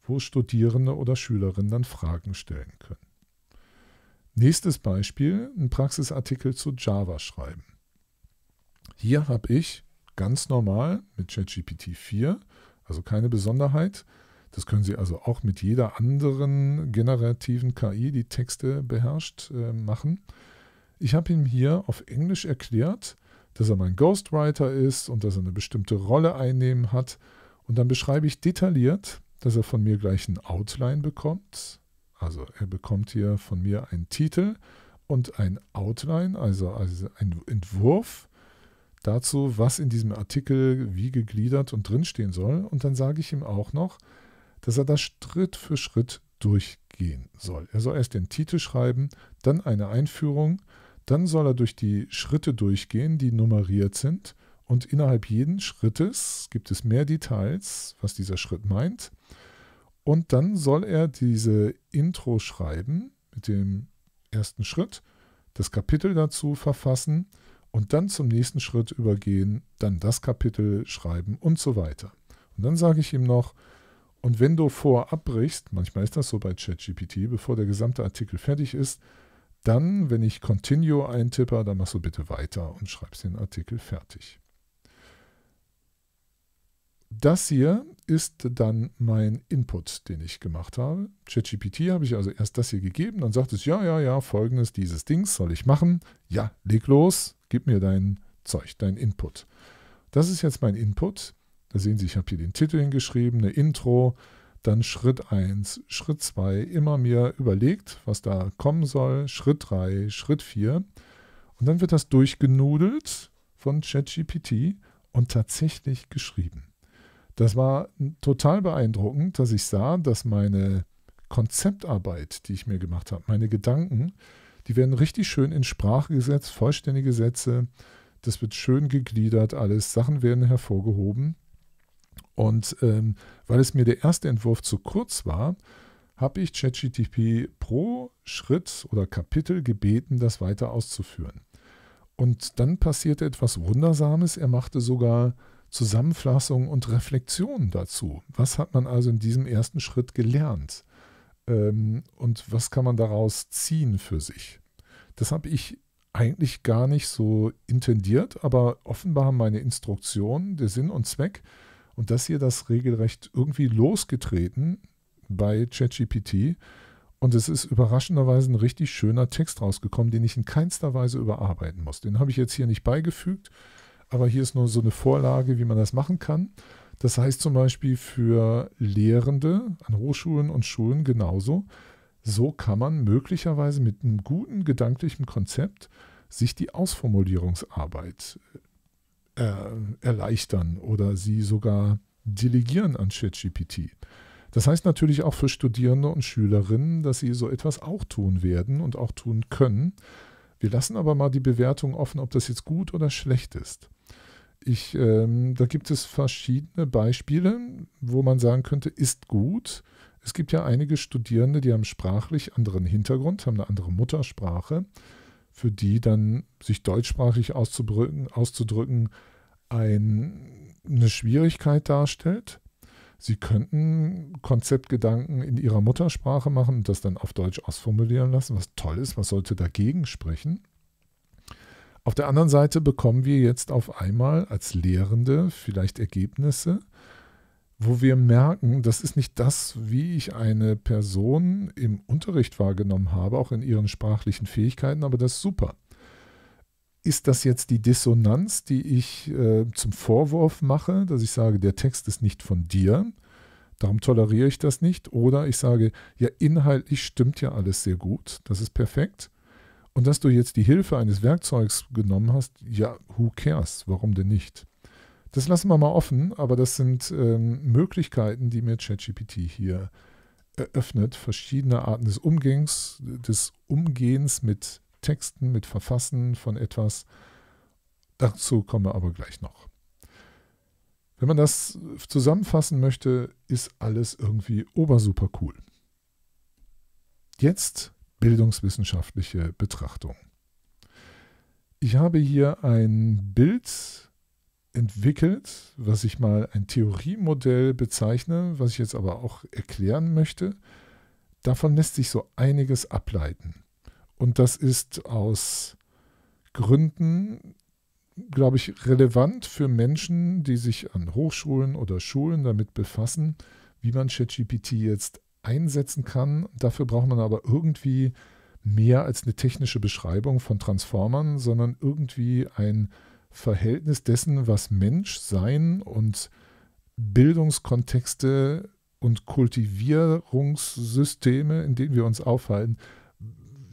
wo Studierende oder Schülerinnen dann Fragen stellen können. Nächstes Beispiel, ein Praxisartikel zu Java schreiben. Hier habe ich ganz normal mit ChatGPT 4, also keine Besonderheit, das können Sie also auch mit jeder anderen generativen KI, die Texte beherrscht, äh, machen. Ich habe ihm hier auf Englisch erklärt, dass er mein Ghostwriter ist und dass er eine bestimmte Rolle einnehmen hat. Und dann beschreibe ich detailliert, dass er von mir gleich ein Outline bekommt, also er bekommt hier von mir einen Titel und ein Outline, also, also einen Entwurf dazu, was in diesem Artikel wie gegliedert und drinstehen soll. Und dann sage ich ihm auch noch, dass er das Schritt für Schritt durchgehen soll. Er soll erst den Titel schreiben, dann eine Einführung, dann soll er durch die Schritte durchgehen, die nummeriert sind. Und innerhalb jeden Schrittes gibt es mehr Details, was dieser Schritt meint. Und dann soll er diese Intro schreiben mit dem ersten Schritt, das Kapitel dazu verfassen und dann zum nächsten Schritt übergehen, dann das Kapitel schreiben und so weiter. Und dann sage ich ihm noch, und wenn du vorab brichst, manchmal ist das so bei ChatGPT, bevor der gesamte Artikel fertig ist, dann, wenn ich Continue eintippe, dann machst du bitte weiter und schreibst den Artikel fertig. Das hier ist dann mein Input, den ich gemacht habe. ChatGPT habe ich also erst das hier gegeben, dann sagt es, ja, ja, ja, folgendes, dieses Dings soll ich machen. Ja, leg los, gib mir dein Zeug, dein Input. Das ist jetzt mein Input. Da sehen Sie, ich habe hier den Titel hingeschrieben, eine Intro, dann Schritt 1, Schritt 2, immer mir überlegt, was da kommen soll, Schritt 3, Schritt 4. Und dann wird das durchgenudelt von ChatGPT und tatsächlich geschrieben. Das war total beeindruckend, dass ich sah, dass meine Konzeptarbeit, die ich mir gemacht habe, meine Gedanken, die werden richtig schön in Sprache gesetzt, vollständige Sätze, das wird schön gegliedert, alles, Sachen werden hervorgehoben. Und ähm, weil es mir der erste Entwurf zu kurz war, habe ich ChatGTP pro Schritt oder Kapitel gebeten, das weiter auszuführen. Und dann passierte etwas Wundersames. Er machte sogar Zusammenfassung und Reflexion dazu. Was hat man also in diesem ersten Schritt gelernt? Ähm, und was kann man daraus ziehen für sich? Das habe ich eigentlich gar nicht so intendiert, aber offenbar haben meine Instruktionen, der Sinn und Zweck und das hier das regelrecht irgendwie losgetreten bei ChatGPT. Und es ist überraschenderweise ein richtig schöner Text rausgekommen, den ich in keinster Weise überarbeiten muss. Den habe ich jetzt hier nicht beigefügt, aber hier ist nur so eine Vorlage, wie man das machen kann. Das heißt zum Beispiel für Lehrende an Hochschulen und Schulen genauso, so kann man möglicherweise mit einem guten gedanklichen Konzept sich die Ausformulierungsarbeit äh, erleichtern oder sie sogar delegieren an ChatGPT. Das heißt natürlich auch für Studierende und Schülerinnen, dass sie so etwas auch tun werden und auch tun können. Wir lassen aber mal die Bewertung offen, ob das jetzt gut oder schlecht ist. Ich, ähm, da gibt es verschiedene Beispiele, wo man sagen könnte, ist gut. Es gibt ja einige Studierende, die haben sprachlich anderen Hintergrund, haben eine andere Muttersprache, für die dann sich deutschsprachig auszudrücken, auszudrücken ein, eine Schwierigkeit darstellt. Sie könnten Konzeptgedanken in ihrer Muttersprache machen und das dann auf Deutsch ausformulieren lassen, was toll ist, was sollte dagegen sprechen. Auf der anderen Seite bekommen wir jetzt auf einmal als Lehrende vielleicht Ergebnisse, wo wir merken, das ist nicht das, wie ich eine Person im Unterricht wahrgenommen habe, auch in ihren sprachlichen Fähigkeiten, aber das ist super ist das jetzt die Dissonanz, die ich äh, zum Vorwurf mache, dass ich sage, der Text ist nicht von dir, darum toleriere ich das nicht? Oder ich sage, ja, inhaltlich stimmt ja alles sehr gut, das ist perfekt. Und dass du jetzt die Hilfe eines Werkzeugs genommen hast, ja, who cares, warum denn nicht? Das lassen wir mal offen, aber das sind ähm, Möglichkeiten, die mir ChatGPT hier eröffnet, verschiedene Arten des Umgangs, des Umgehens mit Texten, mit Verfassen von etwas. Dazu komme aber gleich noch. Wenn man das zusammenfassen möchte, ist alles irgendwie obersuper cool. Jetzt bildungswissenschaftliche Betrachtung. Ich habe hier ein Bild entwickelt, was ich mal ein Theoriemodell bezeichne, was ich jetzt aber auch erklären möchte. Davon lässt sich so einiges ableiten. Und das ist aus Gründen, glaube ich, relevant für Menschen, die sich an Hochschulen oder Schulen damit befassen, wie man ChatGPT jetzt einsetzen kann. Dafür braucht man aber irgendwie mehr als eine technische Beschreibung von Transformern, sondern irgendwie ein Verhältnis dessen, was Mensch sein und Bildungskontexte und Kultivierungssysteme, in denen wir uns aufhalten,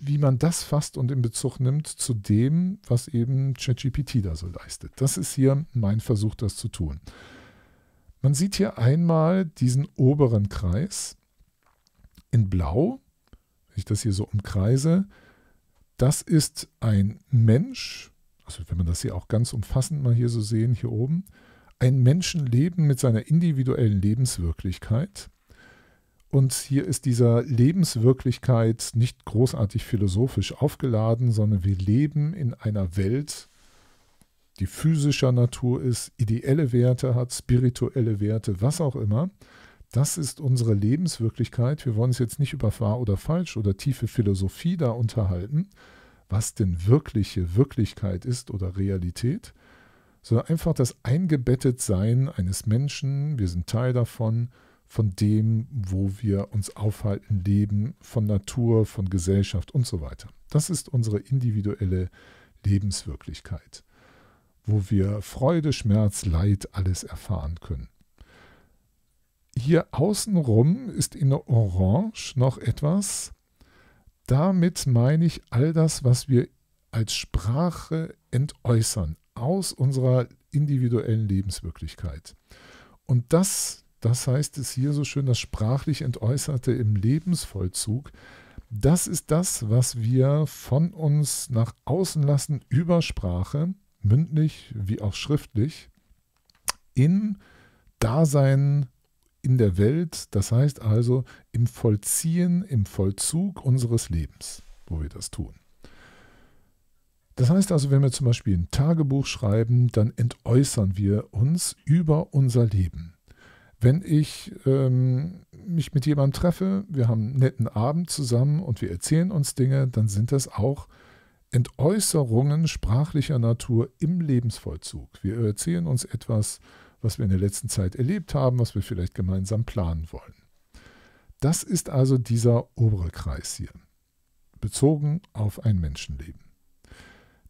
wie man das fasst und in Bezug nimmt zu dem, was eben ChatGPT da so leistet. Das ist hier mein Versuch, das zu tun. Man sieht hier einmal diesen oberen Kreis in Blau, wenn ich das hier so umkreise. Das ist ein Mensch, also wenn man das hier auch ganz umfassend mal hier so sehen, hier oben, ein Menschenleben mit seiner individuellen Lebenswirklichkeit und hier ist dieser Lebenswirklichkeit nicht großartig philosophisch aufgeladen, sondern wir leben in einer Welt, die physischer Natur ist, ideelle Werte hat, spirituelle Werte, was auch immer. Das ist unsere Lebenswirklichkeit. Wir wollen uns jetzt nicht über wahr oder falsch oder tiefe Philosophie da unterhalten, was denn wirkliche Wirklichkeit ist oder Realität, sondern einfach das Eingebettetsein eines Menschen, wir sind Teil davon, von dem, wo wir uns aufhalten, leben, von Natur, von Gesellschaft und so weiter. Das ist unsere individuelle Lebenswirklichkeit, wo wir Freude, Schmerz, Leid, alles erfahren können. Hier außenrum ist in Orange noch etwas. Damit meine ich all das, was wir als Sprache entäußern aus unserer individuellen Lebenswirklichkeit. Und das das heißt es hier so schön, das sprachlich Entäußerte im Lebensvollzug, das ist das, was wir von uns nach außen lassen über Sprache, mündlich wie auch schriftlich, im Dasein in der Welt, das heißt also im Vollziehen, im Vollzug unseres Lebens, wo wir das tun. Das heißt also, wenn wir zum Beispiel ein Tagebuch schreiben, dann entäußern wir uns über unser Leben wenn ich ähm, mich mit jemandem treffe, wir haben einen netten Abend zusammen und wir erzählen uns Dinge, dann sind das auch Entäußerungen sprachlicher Natur im Lebensvollzug. Wir erzählen uns etwas, was wir in der letzten Zeit erlebt haben, was wir vielleicht gemeinsam planen wollen. Das ist also dieser obere Kreis hier, bezogen auf ein Menschenleben.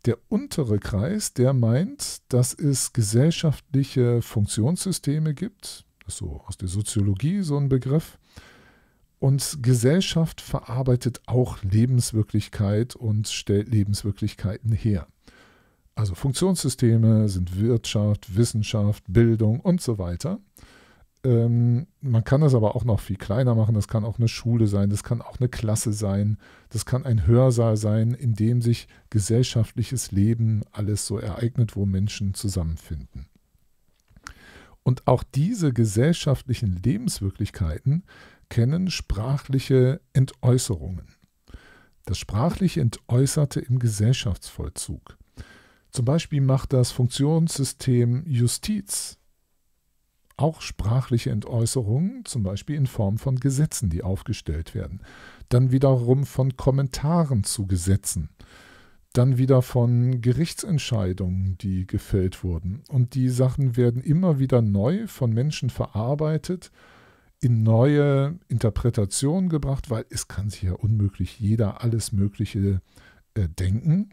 Der untere Kreis, der meint, dass es gesellschaftliche Funktionssysteme gibt, das ist so aus der Soziologie so ein Begriff. Und Gesellschaft verarbeitet auch Lebenswirklichkeit und stellt Lebenswirklichkeiten her. Also Funktionssysteme sind Wirtschaft, Wissenschaft, Bildung und so weiter. Ähm, man kann das aber auch noch viel kleiner machen. Das kann auch eine Schule sein, das kann auch eine Klasse sein, das kann ein Hörsaal sein, in dem sich gesellschaftliches Leben alles so ereignet, wo Menschen zusammenfinden. Und auch diese gesellschaftlichen Lebenswirklichkeiten kennen sprachliche Entäußerungen. Das sprachliche Entäußerte im Gesellschaftsvollzug. Zum Beispiel macht das Funktionssystem Justiz auch sprachliche Entäußerungen, zum Beispiel in Form von Gesetzen, die aufgestellt werden, dann wiederum von Kommentaren zu Gesetzen dann wieder von Gerichtsentscheidungen, die gefällt wurden. Und die Sachen werden immer wieder neu von Menschen verarbeitet, in neue Interpretationen gebracht, weil es kann sich ja unmöglich jeder alles Mögliche äh, denken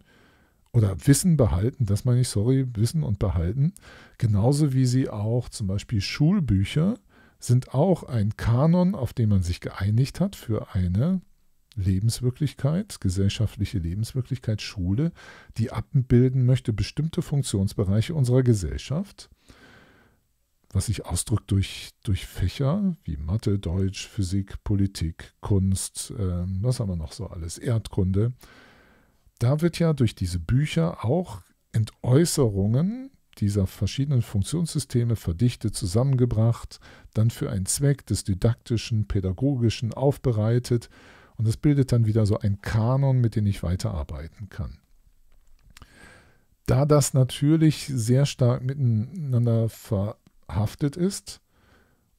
oder Wissen behalten, das meine ich, sorry, Wissen und behalten. Genauso wie sie auch zum Beispiel Schulbücher sind auch ein Kanon, auf den man sich geeinigt hat für eine Lebenswirklichkeit, gesellschaftliche Lebenswirklichkeit, Schule, die abbilden möchte bestimmte Funktionsbereiche unserer Gesellschaft, was sich ausdrückt durch, durch Fächer wie Mathe, Deutsch, Physik, Politik, Kunst, äh, was haben wir noch so alles, Erdkunde. Da wird ja durch diese Bücher auch Entäußerungen dieser verschiedenen Funktionssysteme verdichtet, zusammengebracht, dann für einen Zweck des didaktischen, pädagogischen aufbereitet und das bildet dann wieder so einen Kanon, mit dem ich weiterarbeiten kann. Da das natürlich sehr stark miteinander verhaftet ist,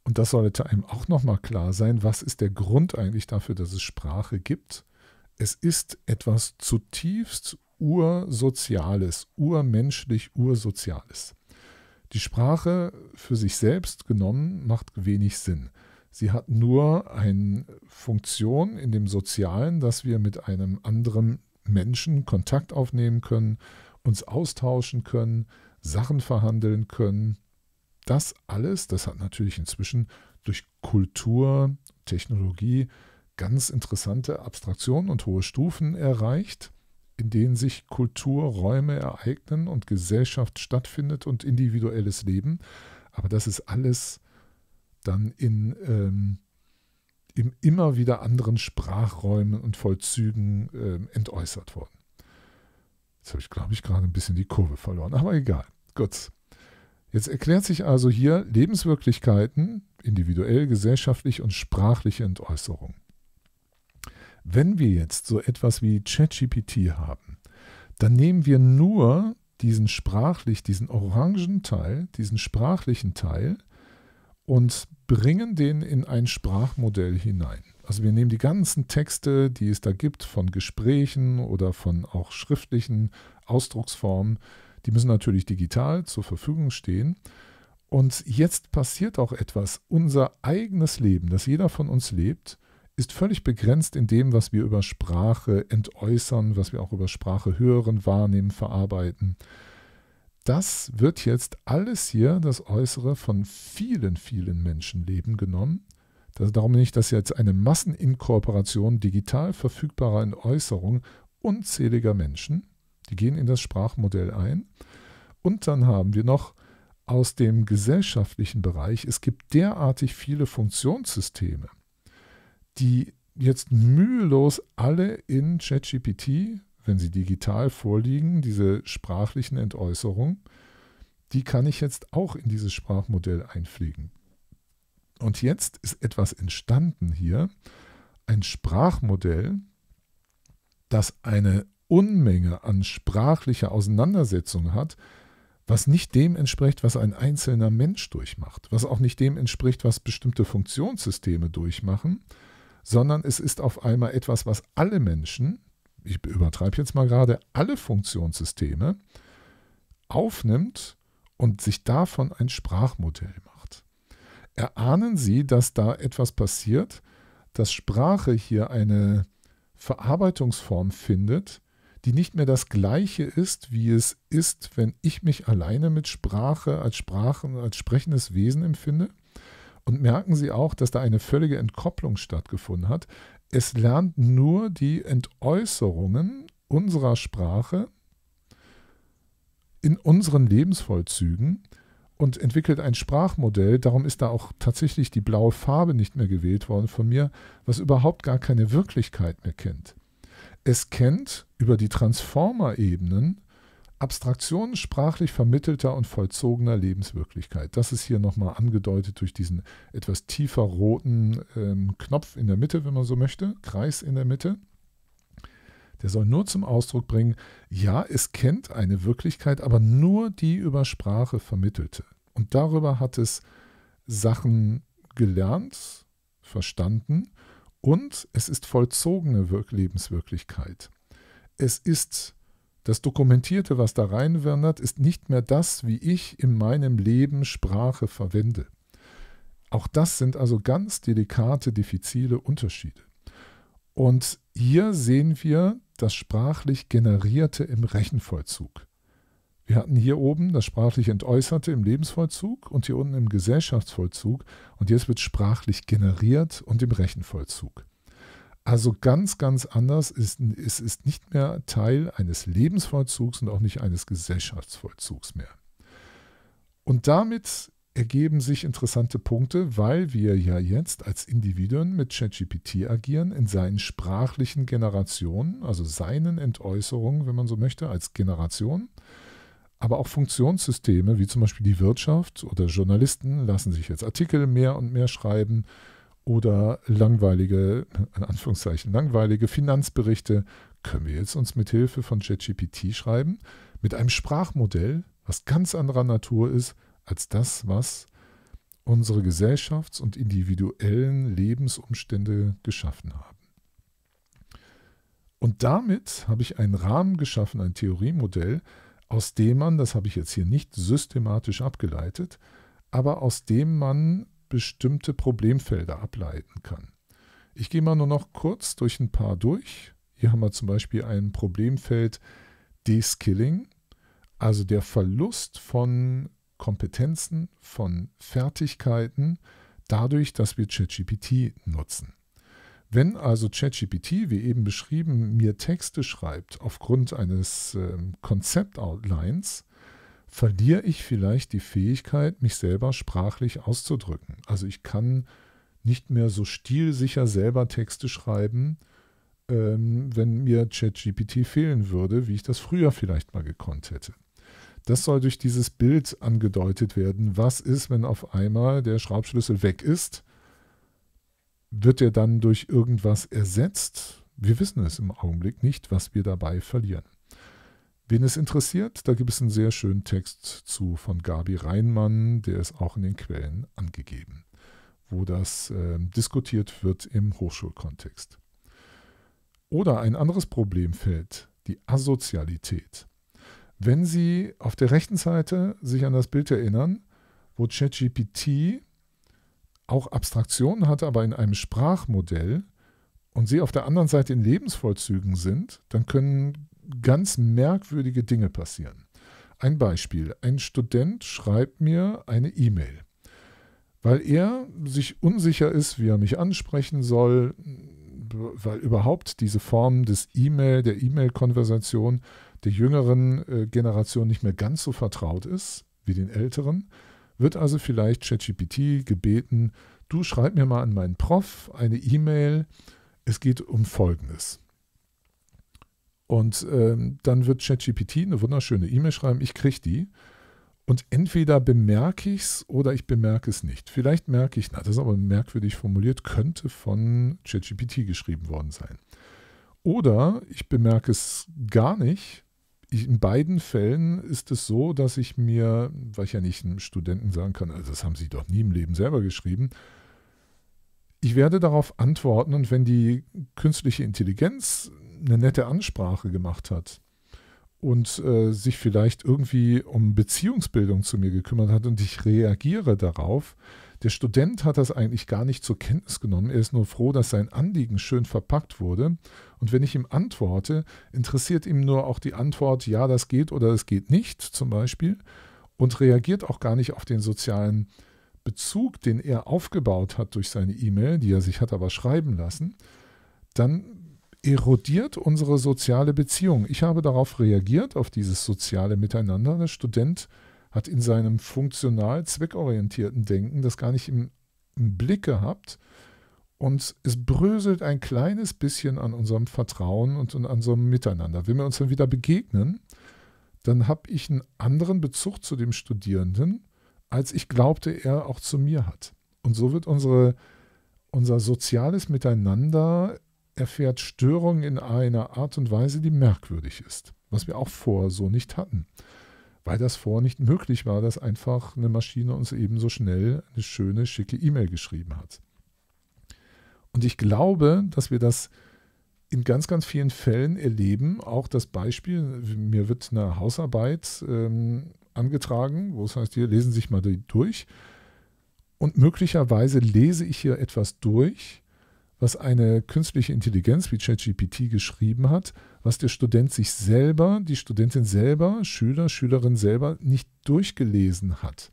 und das sollte einem auch nochmal klar sein, was ist der Grund eigentlich dafür, dass es Sprache gibt? Es ist etwas zutiefst ursoziales, urmenschlich ursoziales. Die Sprache für sich selbst genommen macht wenig Sinn. Sie hat nur eine Funktion in dem Sozialen, dass wir mit einem anderen Menschen Kontakt aufnehmen können, uns austauschen können, Sachen verhandeln können. Das alles, das hat natürlich inzwischen durch Kultur, Technologie ganz interessante Abstraktionen und hohe Stufen erreicht, in denen sich Kulturräume ereignen und Gesellschaft stattfindet und individuelles Leben. Aber das ist alles dann in, ähm, in immer wieder anderen Sprachräumen und Vollzügen ähm, entäußert worden. Jetzt habe ich, glaube ich, gerade ein bisschen die Kurve verloren, aber egal. Gut. Jetzt erklärt sich also hier Lebenswirklichkeiten, individuell, gesellschaftlich und sprachliche Entäußerung. Wenn wir jetzt so etwas wie ChatGPT haben, dann nehmen wir nur diesen sprachlich, diesen orangen Teil, diesen sprachlichen Teil und bringen den in ein Sprachmodell hinein. Also wir nehmen die ganzen Texte, die es da gibt, von Gesprächen oder von auch schriftlichen Ausdrucksformen, die müssen natürlich digital zur Verfügung stehen. Und jetzt passiert auch etwas. Unser eigenes Leben, das jeder von uns lebt, ist völlig begrenzt in dem, was wir über Sprache entäußern, was wir auch über Sprache hören, wahrnehmen, verarbeiten das wird jetzt alles hier, das Äußere, von vielen, vielen Menschenleben genommen. Das, darum nicht, dass jetzt eine Masseninkorporation digital verfügbarer in Äußerung unzähliger Menschen, die gehen in das Sprachmodell ein. Und dann haben wir noch aus dem gesellschaftlichen Bereich, es gibt derartig viele Funktionssysteme, die jetzt mühelos alle in ChatGPT wenn sie digital vorliegen, diese sprachlichen Entäußerungen, die kann ich jetzt auch in dieses Sprachmodell einfliegen. Und jetzt ist etwas entstanden hier, ein Sprachmodell, das eine Unmenge an sprachlicher Auseinandersetzung hat, was nicht dem entspricht, was ein einzelner Mensch durchmacht, was auch nicht dem entspricht, was bestimmte Funktionssysteme durchmachen, sondern es ist auf einmal etwas, was alle Menschen, ich übertreibe jetzt mal gerade, alle Funktionssysteme aufnimmt und sich davon ein Sprachmodell macht. Erahnen Sie, dass da etwas passiert, dass Sprache hier eine Verarbeitungsform findet, die nicht mehr das gleiche ist, wie es ist, wenn ich mich alleine mit Sprache als Sprachen, als sprechendes Wesen empfinde? Und merken Sie auch, dass da eine völlige Entkopplung stattgefunden hat es lernt nur die Entäußerungen unserer Sprache in unseren Lebensvollzügen und entwickelt ein Sprachmodell. Darum ist da auch tatsächlich die blaue Farbe nicht mehr gewählt worden von mir, was überhaupt gar keine Wirklichkeit mehr kennt. Es kennt über die Transformer-Ebenen Abstraktion sprachlich vermittelter und vollzogener Lebenswirklichkeit. Das ist hier nochmal angedeutet durch diesen etwas tiefer roten ähm, Knopf in der Mitte, wenn man so möchte, Kreis in der Mitte. Der soll nur zum Ausdruck bringen, ja, es kennt eine Wirklichkeit, aber nur die über Sprache vermittelte. Und darüber hat es Sachen gelernt, verstanden und es ist vollzogene Lebenswirklichkeit. Es ist das Dokumentierte, was da reinwandert, ist nicht mehr das, wie ich in meinem Leben Sprache verwende. Auch das sind also ganz delikate, diffizile Unterschiede. Und hier sehen wir das sprachlich Generierte im Rechenvollzug. Wir hatten hier oben das sprachlich Entäußerte im Lebensvollzug und hier unten im Gesellschaftsvollzug und jetzt wird sprachlich generiert und im Rechenvollzug. Also ganz, ganz anders. Es ist, ist nicht mehr Teil eines Lebensvollzugs und auch nicht eines Gesellschaftsvollzugs mehr. Und damit ergeben sich interessante Punkte, weil wir ja jetzt als Individuen mit ChatGPT agieren, in seinen sprachlichen Generationen, also seinen Entäußerungen, wenn man so möchte, als Generation. Aber auch Funktionssysteme wie zum Beispiel die Wirtschaft oder Journalisten lassen sich jetzt Artikel mehr und mehr schreiben oder langweilige, <laughs> in Anführungszeichen, langweilige Finanzberichte können wir jetzt uns mit Hilfe von ChatGPT schreiben, mit einem Sprachmodell, was ganz anderer Natur ist als das, was unsere gesellschafts- und individuellen Lebensumstände geschaffen haben. Und damit habe ich einen Rahmen geschaffen, ein Theoriemodell, aus dem man, das habe ich jetzt hier nicht systematisch abgeleitet, aber aus dem man bestimmte Problemfelder ableiten kann. Ich gehe mal nur noch kurz durch ein paar durch. Hier haben wir zum Beispiel ein Problemfeld Deskilling, also der Verlust von Kompetenzen, von Fertigkeiten, dadurch, dass wir ChatGPT nutzen. Wenn also ChatGPT, wie eben beschrieben, mir Texte schreibt aufgrund eines äh, Konzept-Outlines, verliere ich vielleicht die Fähigkeit, mich selber sprachlich auszudrücken. Also ich kann nicht mehr so stilsicher selber Texte schreiben, ähm, wenn mir ChatGPT fehlen würde, wie ich das früher vielleicht mal gekonnt hätte. Das soll durch dieses Bild angedeutet werden. Was ist, wenn auf einmal der Schraubschlüssel weg ist? Wird er dann durch irgendwas ersetzt? Wir wissen es im Augenblick nicht, was wir dabei verlieren. Wen es interessiert, da gibt es einen sehr schönen Text zu von Gabi Reinmann, der ist auch in den Quellen angegeben, wo das äh, diskutiert wird im Hochschulkontext. Oder ein anderes Problemfeld, die Asozialität. Wenn Sie auf der rechten Seite sich an das Bild erinnern, wo ChatGPT auch Abstraktionen hat, aber in einem Sprachmodell und Sie auf der anderen Seite in Lebensvollzügen sind, dann können ganz merkwürdige Dinge passieren. Ein Beispiel. Ein Student schreibt mir eine E-Mail, weil er sich unsicher ist, wie er mich ansprechen soll, weil überhaupt diese Form des E-Mail, der E-Mail-Konversation der jüngeren äh, Generation nicht mehr ganz so vertraut ist wie den älteren, wird also vielleicht ChatGPT gebeten, du schreib mir mal an meinen Prof eine E-Mail, es geht um Folgendes. Und ähm, dann wird ChatGPT eine wunderschöne E-Mail schreiben, ich kriege die. Und entweder bemerke ich es oder ich bemerke es nicht. Vielleicht merke ich, na, das ist aber merkwürdig formuliert, könnte von ChatGPT geschrieben worden sein. Oder ich bemerke es gar nicht. Ich, in beiden Fällen ist es so, dass ich mir, weil ich ja nicht einem Studenten sagen kann, also das haben sie doch nie im Leben selber geschrieben, ich werde darauf antworten und wenn die künstliche Intelligenz eine nette Ansprache gemacht hat und äh, sich vielleicht irgendwie um Beziehungsbildung zu mir gekümmert hat und ich reagiere darauf. Der Student hat das eigentlich gar nicht zur Kenntnis genommen. Er ist nur froh, dass sein Anliegen schön verpackt wurde. Und wenn ich ihm antworte, interessiert ihm nur auch die Antwort, ja, das geht oder das geht nicht zum Beispiel und reagiert auch gar nicht auf den sozialen Bezug, den er aufgebaut hat durch seine E-Mail, die er sich hat aber schreiben lassen. Dann erodiert unsere soziale Beziehung. Ich habe darauf reagiert, auf dieses soziale Miteinander. Der Student hat in seinem funktional zweckorientierten Denken das gar nicht im, im Blick gehabt. Und es bröselt ein kleines bisschen an unserem Vertrauen und an unserem Miteinander. Wenn wir uns dann wieder begegnen, dann habe ich einen anderen Bezug zu dem Studierenden, als ich glaubte, er auch zu mir hat. Und so wird unsere, unser soziales Miteinander erfährt Störungen in einer Art und Weise, die merkwürdig ist, was wir auch vorher so nicht hatten, weil das vorher nicht möglich war, dass einfach eine Maschine uns eben so schnell eine schöne, schicke E-Mail geschrieben hat. Und ich glaube, dass wir das in ganz, ganz vielen Fällen erleben. Auch das Beispiel, mir wird eine Hausarbeit ähm, angetragen, wo es heißt, hier lesen Sie sich mal die durch. Und möglicherweise lese ich hier etwas durch was eine künstliche Intelligenz wie ChatGPT geschrieben hat, was der Student sich selber, die Studentin selber, Schüler, Schülerin selber nicht durchgelesen hat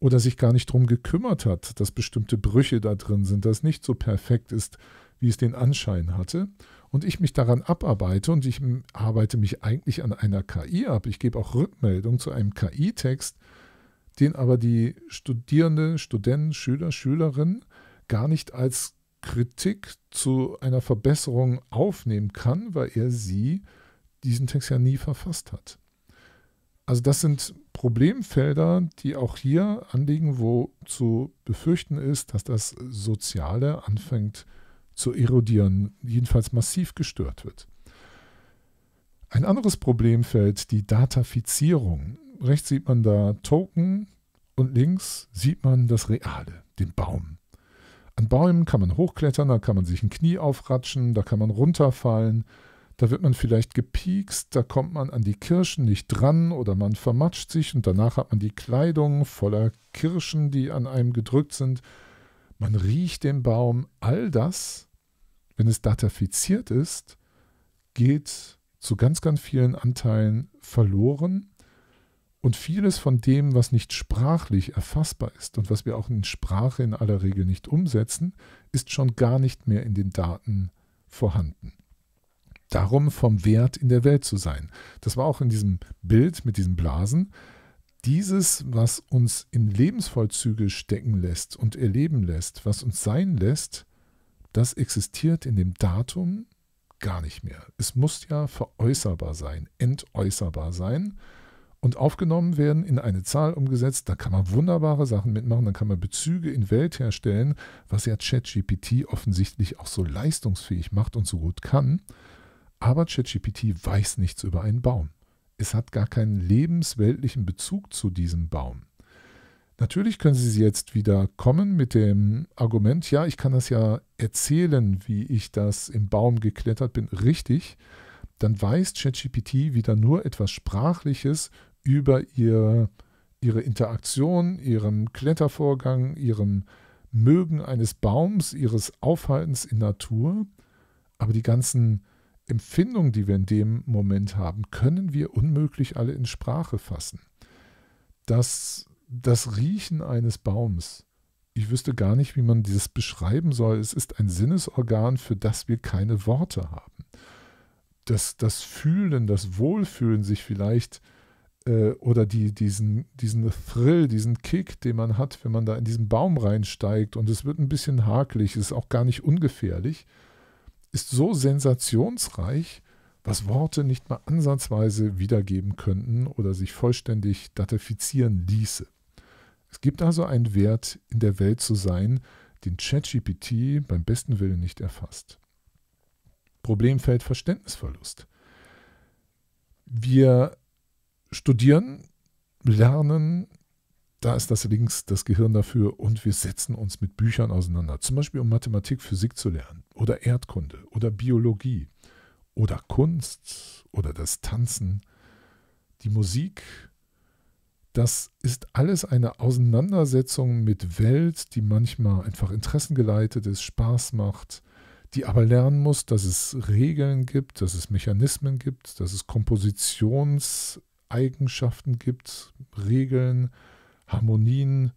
oder sich gar nicht darum gekümmert hat, dass bestimmte Brüche da drin sind, dass nicht so perfekt ist, wie es den Anschein hatte. Und ich mich daran abarbeite und ich arbeite mich eigentlich an einer KI ab. Ich gebe auch Rückmeldung zu einem KI-Text, den aber die Studierende, Student, Schüler, Schülerin gar nicht als Kritik zu einer Verbesserung aufnehmen kann, weil er sie diesen Text ja nie verfasst hat. Also das sind Problemfelder, die auch hier anliegen, wo zu befürchten ist, dass das Soziale anfängt zu erodieren, jedenfalls massiv gestört wird. Ein anderes Problemfeld, die Datafizierung. Rechts sieht man da Token und links sieht man das Reale, den Baum. An Bäumen kann man hochklettern, da kann man sich ein Knie aufratschen, da kann man runterfallen, da wird man vielleicht gepiekst, da kommt man an die Kirschen nicht dran oder man vermatscht sich und danach hat man die Kleidung voller Kirschen, die an einem gedrückt sind. Man riecht den Baum. All das, wenn es datafiziert ist, geht zu ganz, ganz vielen Anteilen verloren und vieles von dem, was nicht sprachlich erfassbar ist und was wir auch in Sprache in aller Regel nicht umsetzen, ist schon gar nicht mehr in den Daten vorhanden. Darum vom Wert in der Welt zu sein. Das war auch in diesem Bild mit diesen Blasen. Dieses, was uns in Lebensvollzüge stecken lässt und erleben lässt, was uns sein lässt, das existiert in dem Datum gar nicht mehr. Es muss ja veräußerbar sein, entäußerbar sein und aufgenommen werden, in eine Zahl umgesetzt. Da kann man wunderbare Sachen mitmachen, dann kann man Bezüge in Welt herstellen, was ja ChatGPT offensichtlich auch so leistungsfähig macht und so gut kann. Aber ChatGPT weiß nichts über einen Baum. Es hat gar keinen lebensweltlichen Bezug zu diesem Baum. Natürlich können Sie jetzt wieder kommen mit dem Argument, ja, ich kann das ja erzählen, wie ich das im Baum geklettert bin, richtig dann weiß ChatGPT wieder nur etwas Sprachliches über ihr, ihre Interaktion, ihren Klettervorgang, ihrem Mögen eines Baums, ihres Aufhaltens in Natur. Aber die ganzen Empfindungen, die wir in dem Moment haben, können wir unmöglich alle in Sprache fassen. Das, das Riechen eines Baums, ich wüsste gar nicht, wie man dieses beschreiben soll. Es ist ein Sinnesorgan, für das wir keine Worte haben das, das Fühlen, das Wohlfühlen sich vielleicht äh, oder die, diesen, diesen Thrill, diesen Kick, den man hat, wenn man da in diesen Baum reinsteigt und es wird ein bisschen hakelig, ist auch gar nicht ungefährlich, ist so sensationsreich, was Worte nicht mal ansatzweise wiedergeben könnten oder sich vollständig datifizieren ließe. Es gibt also einen Wert, in der Welt zu sein, den ChatGPT beim besten Willen nicht erfasst. Problemfeld Verständnisverlust. Wir studieren, lernen, da ist das links, das Gehirn dafür und wir setzen uns mit Büchern auseinander, zum Beispiel um Mathematik, Physik zu lernen oder Erdkunde oder Biologie oder Kunst oder das Tanzen, die Musik. Das ist alles eine Auseinandersetzung mit Welt, die manchmal einfach interessengeleitet ist, Spaß macht, die aber lernen muss, dass es Regeln gibt, dass es Mechanismen gibt, dass es Kompositionseigenschaften gibt, Regeln, Harmonien,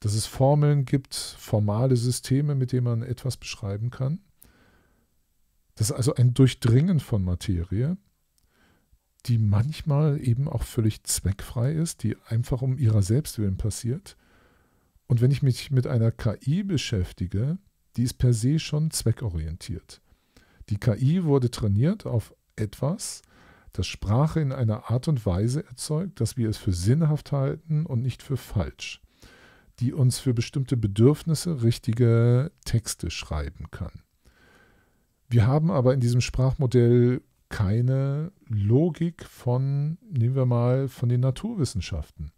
dass es Formeln gibt, formale Systeme, mit denen man etwas beschreiben kann. Das ist also ein Durchdringen von Materie, die manchmal eben auch völlig zweckfrei ist, die einfach um ihrer selbst willen passiert. Und wenn ich mich mit einer KI beschäftige, die ist per se schon zweckorientiert. Die KI wurde trainiert auf etwas, das Sprache in einer Art und Weise erzeugt, dass wir es für sinnhaft halten und nicht für falsch, die uns für bestimmte Bedürfnisse richtige Texte schreiben kann. Wir haben aber in diesem Sprachmodell keine Logik von, nehmen wir mal, von den Naturwissenschaften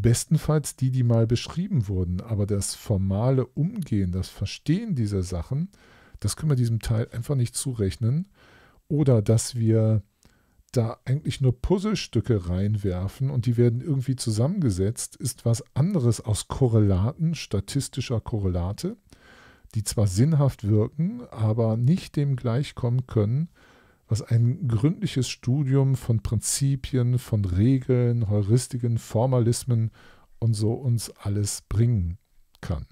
bestenfalls die, die mal beschrieben wurden. Aber das formale Umgehen, das Verstehen dieser Sachen, das können wir diesem Teil einfach nicht zurechnen. Oder dass wir da eigentlich nur Puzzlestücke reinwerfen und die werden irgendwie zusammengesetzt, ist was anderes aus Korrelaten, statistischer Korrelate, die zwar sinnhaft wirken, aber nicht dem gleichkommen können, was ein gründliches Studium von Prinzipien, von Regeln, Heuristiken, Formalismen und so uns alles bringen kann.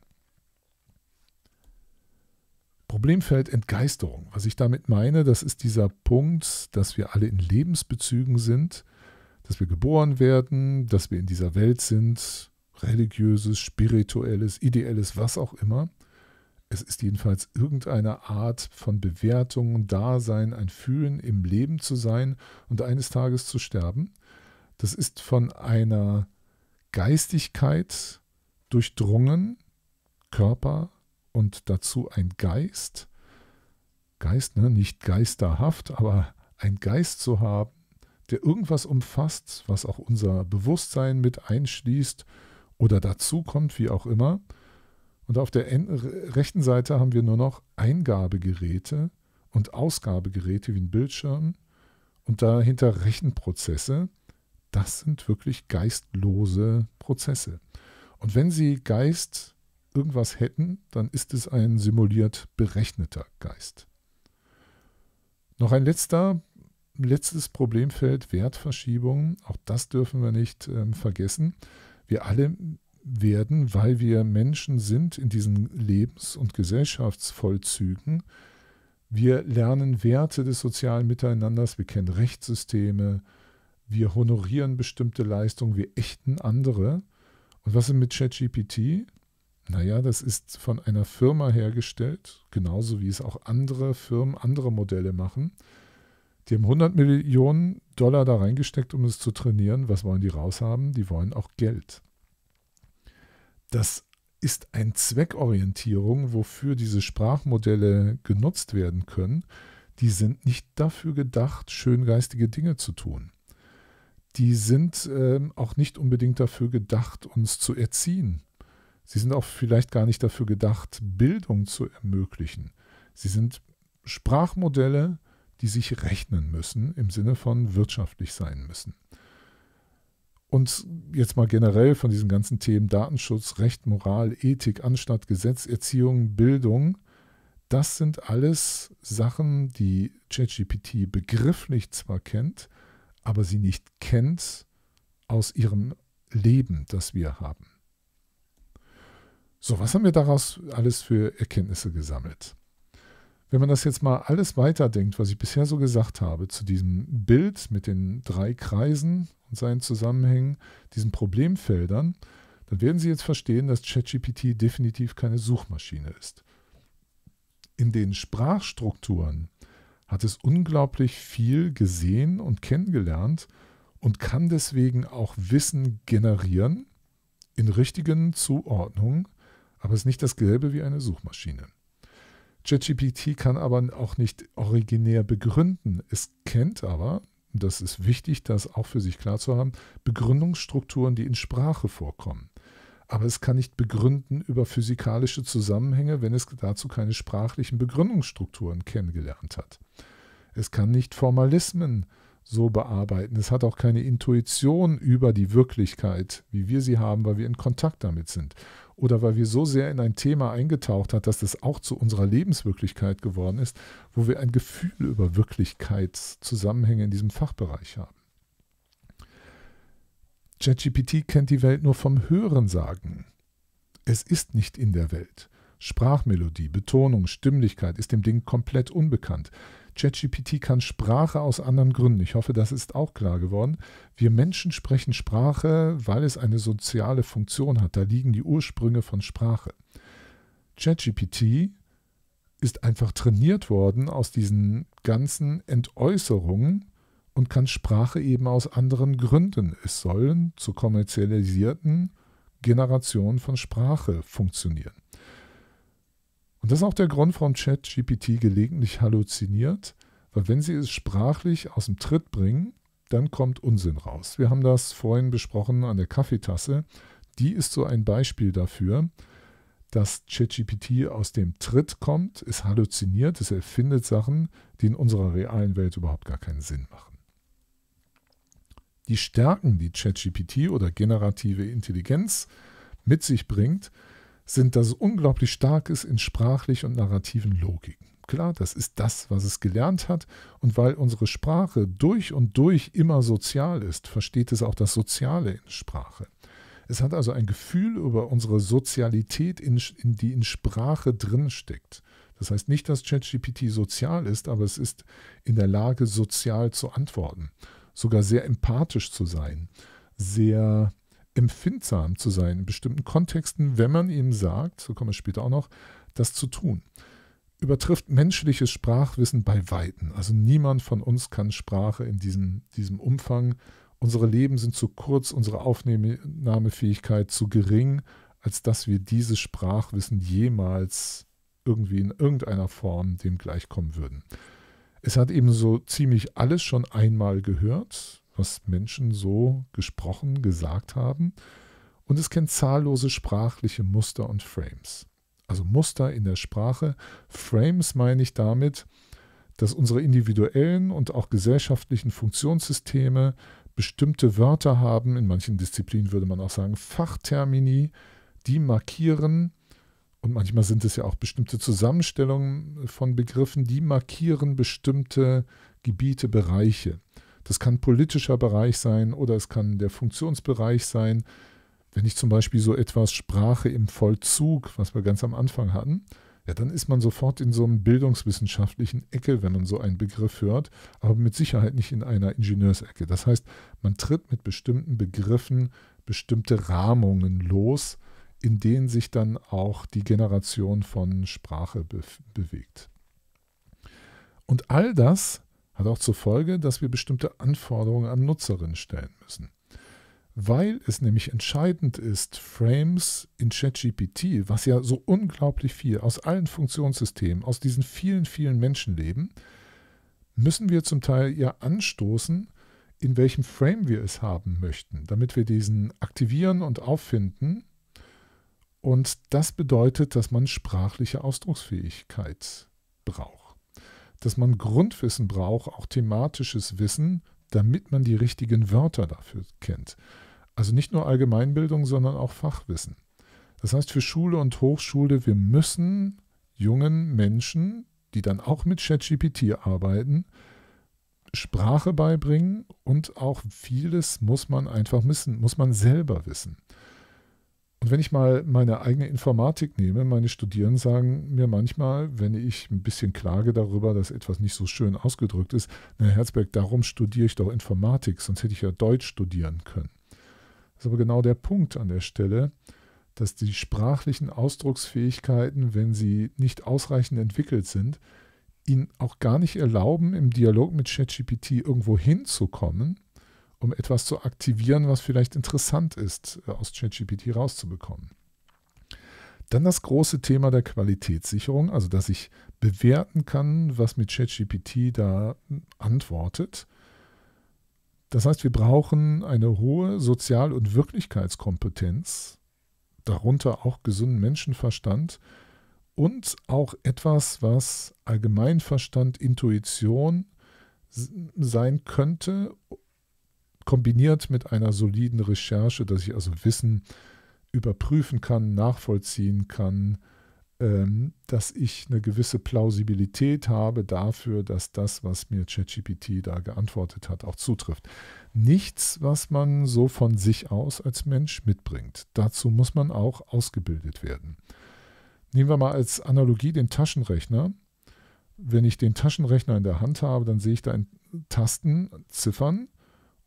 Problemfeld Entgeisterung. Was ich damit meine, das ist dieser Punkt, dass wir alle in Lebensbezügen sind, dass wir geboren werden, dass wir in dieser Welt sind, religiöses, spirituelles, ideelles, was auch immer. Es ist jedenfalls irgendeine Art von Bewertung, Dasein, ein Fühlen, im Leben zu sein und eines Tages zu sterben. Das ist von einer Geistigkeit durchdrungen, Körper und dazu ein Geist. Geist, ne? nicht geisterhaft, aber ein Geist zu haben, der irgendwas umfasst, was auch unser Bewusstsein mit einschließt oder dazukommt, wie auch immer. Und auf der rechten Seite haben wir nur noch Eingabegeräte und Ausgabegeräte wie ein Bildschirm und dahinter Rechenprozesse. Das sind wirklich geistlose Prozesse. Und wenn Sie Geist irgendwas hätten, dann ist es ein simuliert berechneter Geist. Noch ein letzter, letztes Problemfeld, Wertverschiebung. Auch das dürfen wir nicht äh, vergessen. Wir alle werden, weil wir Menschen sind in diesen Lebens- und Gesellschaftsvollzügen. Wir lernen Werte des sozialen Miteinanders, wir kennen Rechtssysteme, wir honorieren bestimmte Leistungen, wir ächten andere. Und was ist mit ChatGPT? Naja, das ist von einer Firma hergestellt, genauso wie es auch andere Firmen, andere Modelle machen. Die haben 100 Millionen Dollar da reingesteckt, um es zu trainieren. Was wollen die raushaben? Die wollen auch Geld. Das ist eine Zweckorientierung, wofür diese Sprachmodelle genutzt werden können. Die sind nicht dafür gedacht, schöngeistige Dinge zu tun. Die sind äh, auch nicht unbedingt dafür gedacht, uns zu erziehen. Sie sind auch vielleicht gar nicht dafür gedacht, Bildung zu ermöglichen. Sie sind Sprachmodelle, die sich rechnen müssen, im Sinne von wirtschaftlich sein müssen. Und jetzt mal generell von diesen ganzen Themen Datenschutz, Recht, Moral, Ethik, Anstatt, Gesetz, Erziehung, Bildung, das sind alles Sachen, die ChatGPT begrifflich zwar kennt, aber sie nicht kennt aus ihrem Leben, das wir haben. So, was haben wir daraus alles für Erkenntnisse gesammelt? Wenn man das jetzt mal alles weiterdenkt, was ich bisher so gesagt habe, zu diesem Bild mit den drei Kreisen, und seinen Zusammenhängen, diesen Problemfeldern, dann werden Sie jetzt verstehen, dass ChatGPT definitiv keine Suchmaschine ist. In den Sprachstrukturen hat es unglaublich viel gesehen und kennengelernt und kann deswegen auch Wissen generieren in richtigen Zuordnungen, aber es ist nicht dasselbe wie eine Suchmaschine. ChatGPT kann aber auch nicht originär begründen. Es kennt aber das ist wichtig, das auch für sich klar zu haben, Begründungsstrukturen, die in Sprache vorkommen. Aber es kann nicht begründen über physikalische Zusammenhänge, wenn es dazu keine sprachlichen Begründungsstrukturen kennengelernt hat. Es kann nicht Formalismen äh, so bearbeiten. Es hat auch keine Intuition über die Wirklichkeit, wie wir sie haben, weil wir in Kontakt damit sind. Oder weil wir so sehr in ein Thema eingetaucht hat, dass das auch zu unserer Lebenswirklichkeit geworden ist, wo wir ein Gefühl über Wirklichkeitszusammenhänge in diesem Fachbereich haben. ChatGPT kennt die Welt nur vom Hören sagen. Es ist nicht in der Welt. Sprachmelodie, Betonung, Stimmlichkeit ist dem Ding komplett unbekannt. ChatGPT kann Sprache aus anderen Gründen. Ich hoffe, das ist auch klar geworden. Wir Menschen sprechen Sprache, weil es eine soziale Funktion hat. Da liegen die Ursprünge von Sprache. ChatGPT ist einfach trainiert worden aus diesen ganzen Entäußerungen und kann Sprache eben aus anderen Gründen. Es sollen zu kommerzialisierten Generationen von Sprache funktionieren. Und das ist auch der Grund, warum ChatGPT gelegentlich halluziniert, weil wenn sie es sprachlich aus dem Tritt bringen, dann kommt Unsinn raus. Wir haben das vorhin besprochen an der Kaffeetasse. Die ist so ein Beispiel dafür, dass ChatGPT aus dem Tritt kommt, es halluziniert, es erfindet Sachen, die in unserer realen Welt überhaupt gar keinen Sinn machen. Die Stärken, die ChatGPT oder generative Intelligenz mit sich bringt, sind, dass es unglaublich stark ist in sprachlich und narrativen Logiken. Klar, das ist das, was es gelernt hat. Und weil unsere Sprache durch und durch immer sozial ist, versteht es auch das Soziale in Sprache. Es hat also ein Gefühl über unsere Sozialität, in, in die in Sprache drinsteckt. Das heißt nicht, dass ChatGPT sozial ist, aber es ist in der Lage, sozial zu antworten, sogar sehr empathisch zu sein, sehr empfindsam zu sein in bestimmten Kontexten, wenn man ihm sagt, so kommen wir später auch noch, das zu tun. Übertrifft menschliches Sprachwissen bei Weitem. Also niemand von uns kann Sprache in diesem, diesem Umfang. Unsere Leben sind zu kurz, unsere Aufnahmefähigkeit zu gering, als dass wir dieses Sprachwissen jemals irgendwie in irgendeiner Form dem gleichkommen würden. Es hat eben so ziemlich alles schon einmal gehört was Menschen so gesprochen, gesagt haben. Und es kennt zahllose sprachliche Muster und Frames. Also Muster in der Sprache. Frames meine ich damit, dass unsere individuellen und auch gesellschaftlichen Funktionssysteme bestimmte Wörter haben, in manchen Disziplinen würde man auch sagen Fachtermini, die markieren, und manchmal sind es ja auch bestimmte Zusammenstellungen von Begriffen, die markieren bestimmte Gebiete, Bereiche. Das kann politischer Bereich sein oder es kann der Funktionsbereich sein. Wenn ich zum Beispiel so etwas Sprache im Vollzug, was wir ganz am Anfang hatten, ja, dann ist man sofort in so einem bildungswissenschaftlichen Ecke, wenn man so einen Begriff hört, aber mit Sicherheit nicht in einer Ingenieursecke. Das heißt, man tritt mit bestimmten Begriffen bestimmte Rahmungen los, in denen sich dann auch die Generation von Sprache be bewegt. Und all das hat auch zur Folge, dass wir bestimmte Anforderungen an Nutzerinnen stellen müssen. Weil es nämlich entscheidend ist, Frames in ChatGPT, was ja so unglaublich viel aus allen Funktionssystemen, aus diesen vielen, vielen Menschen leben, müssen wir zum Teil ja anstoßen, in welchem Frame wir es haben möchten, damit wir diesen aktivieren und auffinden. Und das bedeutet, dass man sprachliche Ausdrucksfähigkeit braucht dass man Grundwissen braucht, auch thematisches Wissen, damit man die richtigen Wörter dafür kennt. Also nicht nur Allgemeinbildung, sondern auch Fachwissen. Das heißt, für Schule und Hochschule, wir müssen jungen Menschen, die dann auch mit ChatGPT arbeiten, Sprache beibringen und auch vieles muss man einfach wissen, muss man selber wissen. Und wenn ich mal meine eigene Informatik nehme, meine Studierenden sagen mir manchmal, wenn ich ein bisschen klage darüber, dass etwas nicht so schön ausgedrückt ist, na Herzberg, darum studiere ich doch Informatik, sonst hätte ich ja Deutsch studieren können. Das ist aber genau der Punkt an der Stelle, dass die sprachlichen Ausdrucksfähigkeiten, wenn sie nicht ausreichend entwickelt sind, ihnen auch gar nicht erlauben, im Dialog mit ChatGPT irgendwo hinzukommen, um etwas zu aktivieren, was vielleicht interessant ist, äh, aus ChatGPT rauszubekommen. Dann das große Thema der Qualitätssicherung, also dass ich bewerten kann, was mit ChatGPT da hm, antwortet. Das heißt, wir brauchen eine hohe Sozial- und Wirklichkeitskompetenz, darunter auch gesunden Menschenverstand und auch etwas, was Allgemeinverstand, Intuition sein könnte kombiniert mit einer soliden Recherche, dass ich also Wissen überprüfen kann, nachvollziehen kann, ähm, dass ich eine gewisse Plausibilität habe dafür, dass das, was mir ChatGPT da geantwortet hat, auch zutrifft. Nichts, was man so von sich aus als Mensch mitbringt. Dazu muss man auch ausgebildet werden. Nehmen wir mal als Analogie den Taschenrechner. Wenn ich den Taschenrechner in der Hand habe, dann sehe ich da in Tasten, Ziffern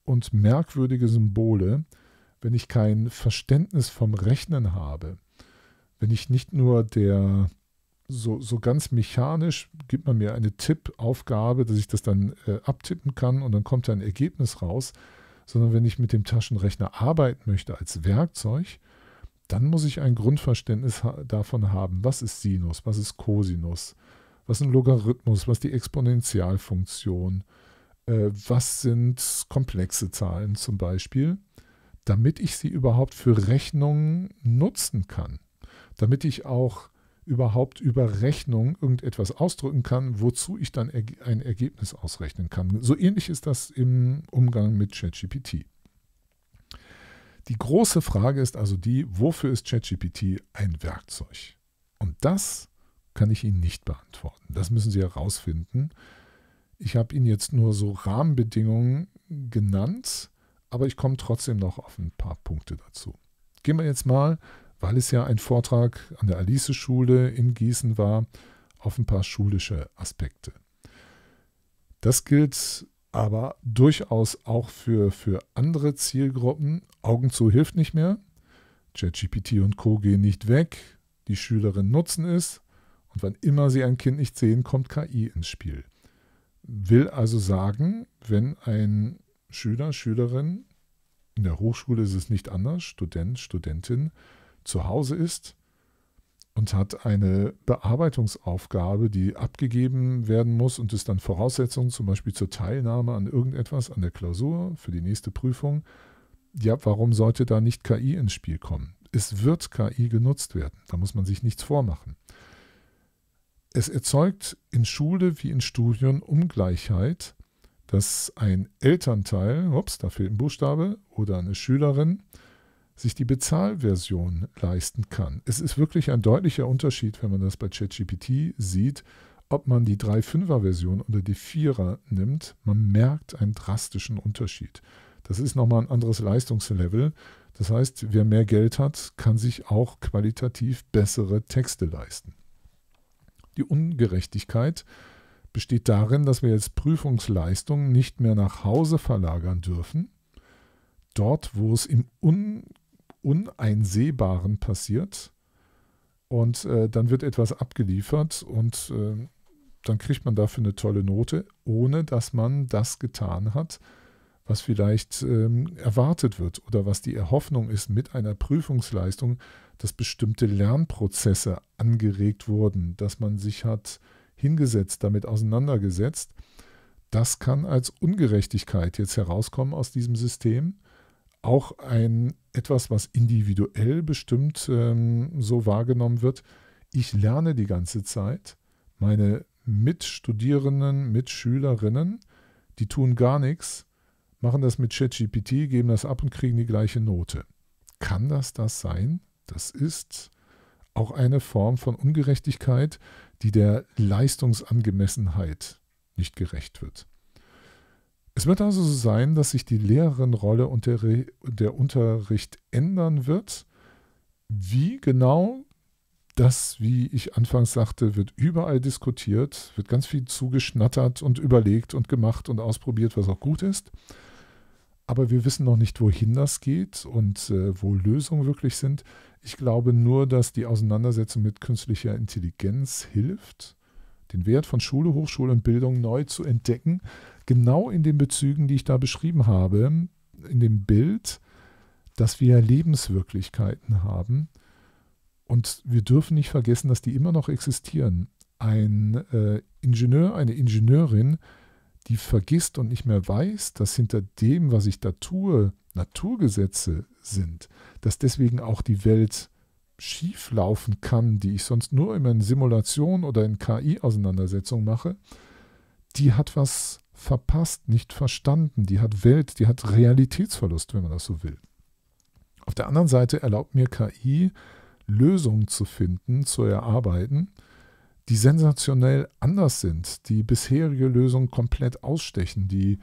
und merkwürdige Symbole, wenn ich kein Verständnis vom Rechnen habe, wenn ich nicht nur der so, so ganz mechanisch gibt man mir eine Tippaufgabe, dass ich das dann äh, abtippen kann und dann kommt da ein Ergebnis raus, sondern wenn ich mit dem Taschenrechner arbeiten möchte als Werkzeug, dann muss ich ein Grundverständnis ha davon haben, was ist Sinus, was ist Cosinus, was ist ein Logarithmus, was ist die Exponentialfunktion, äh, äh, was sind komplexe Zahlen zum Beispiel, damit ich sie überhaupt für Rechnungen nutzen kann, damit ich auch überhaupt über Rechnung irgendetwas ausdrücken kann, wozu ich dann ein Ergebnis ausrechnen kann. So ähnlich ist das im Umgang mit ChatGPT. Die große Frage ist also die, wofür ist ChatGPT ein Werkzeug? Und das kann ich Ihnen nicht beantworten. Das müssen Sie herausfinden. Ich habe Ihnen jetzt nur so Rahmenbedingungen genannt, aber ich komme trotzdem noch auf ein paar Punkte dazu. Gehen wir jetzt mal, weil es ja ein Vortrag an der Alice-Schule in Gießen war, auf ein paar schulische Aspekte. Das gilt aber durchaus auch für, für andere Zielgruppen. Augen zu hilft nicht mehr. ChatGPT und Co. gehen nicht weg. Die Schülerinnen nutzen es. Und wann immer sie ein Kind nicht sehen, kommt KI ins Spiel. Will also sagen, wenn ein Schüler, Schülerin, in der Hochschule ist es nicht anders, Student, Studentin, zu Hause ist und hat eine Bearbeitungsaufgabe, die abgegeben werden muss und ist dann Voraussetzung zum Beispiel zur Teilnahme an irgendetwas, an der Klausur, für die nächste Prüfung, ja, warum sollte da nicht KI ins Spiel kommen? Es wird KI genutzt werden, da muss man sich nichts vormachen. Es erzeugt in Schule wie in Studien Ungleichheit, dass ein Elternteil, ups, da fehlt ein Buchstabe, oder eine Schülerin sich die Bezahlversion leisten kann. Es ist wirklich ein deutlicher Unterschied, wenn man das bei ChatGPT sieht, ob man die 3-5er-Version oder die 4er nimmt. Man merkt einen drastischen Unterschied. Das ist nochmal ein anderes Leistungslevel. Das heißt, wer mehr Geld hat, kann sich auch qualitativ bessere Texte leisten. Die Ungerechtigkeit besteht darin, dass wir jetzt Prüfungsleistungen nicht mehr nach Hause verlagern dürfen, dort, wo es im Un Uneinsehbaren passiert. Und äh, dann wird etwas abgeliefert und äh, dann kriegt man dafür eine tolle Note, ohne dass man das getan hat, was vielleicht ähm, erwartet wird oder was die Erhoffnung ist, mit einer Prüfungsleistung dass bestimmte Lernprozesse angeregt wurden, dass man sich hat hingesetzt, damit auseinandergesetzt. Das kann als Ungerechtigkeit jetzt herauskommen aus diesem System. Auch ein etwas, was individuell bestimmt ähm, so wahrgenommen wird. Ich lerne die ganze Zeit. Meine Mitstudierenden, Mitschülerinnen, die tun gar nichts, machen das mit ChatGPT, geben das ab und kriegen die gleiche Note. Kann das das sein? Das ist auch eine Form von Ungerechtigkeit, die der Leistungsangemessenheit nicht gerecht wird. Es wird also so sein, dass sich die Lehrerinrolle und der, der Unterricht ändern wird. Wie genau das, wie ich anfangs sagte, wird überall diskutiert, wird ganz viel zugeschnattert und überlegt und gemacht und ausprobiert, was auch gut ist aber wir wissen noch nicht, wohin das geht und äh, wo Lösungen wirklich sind. Ich glaube nur, dass die Auseinandersetzung mit künstlicher Intelligenz hilft, den Wert von Schule, Hochschule und Bildung neu zu entdecken, genau in den Bezügen, die ich da beschrieben habe, in dem Bild, dass wir Lebenswirklichkeiten haben und wir dürfen nicht vergessen, dass die immer noch existieren. Ein äh, Ingenieur, eine Ingenieurin die vergisst und nicht mehr weiß, dass hinter dem, was ich da tue, Naturgesetze sind, dass deswegen auch die Welt schief laufen kann, die ich sonst nur immer in Simulation oder in KI-Auseinandersetzung mache, die hat was verpasst, nicht verstanden, die hat Welt, die hat Realitätsverlust, wenn man das so will. Auf der anderen Seite erlaubt mir KI, Lösungen zu finden, zu erarbeiten, die sensationell anders sind, die bisherige Lösung komplett ausstechen, die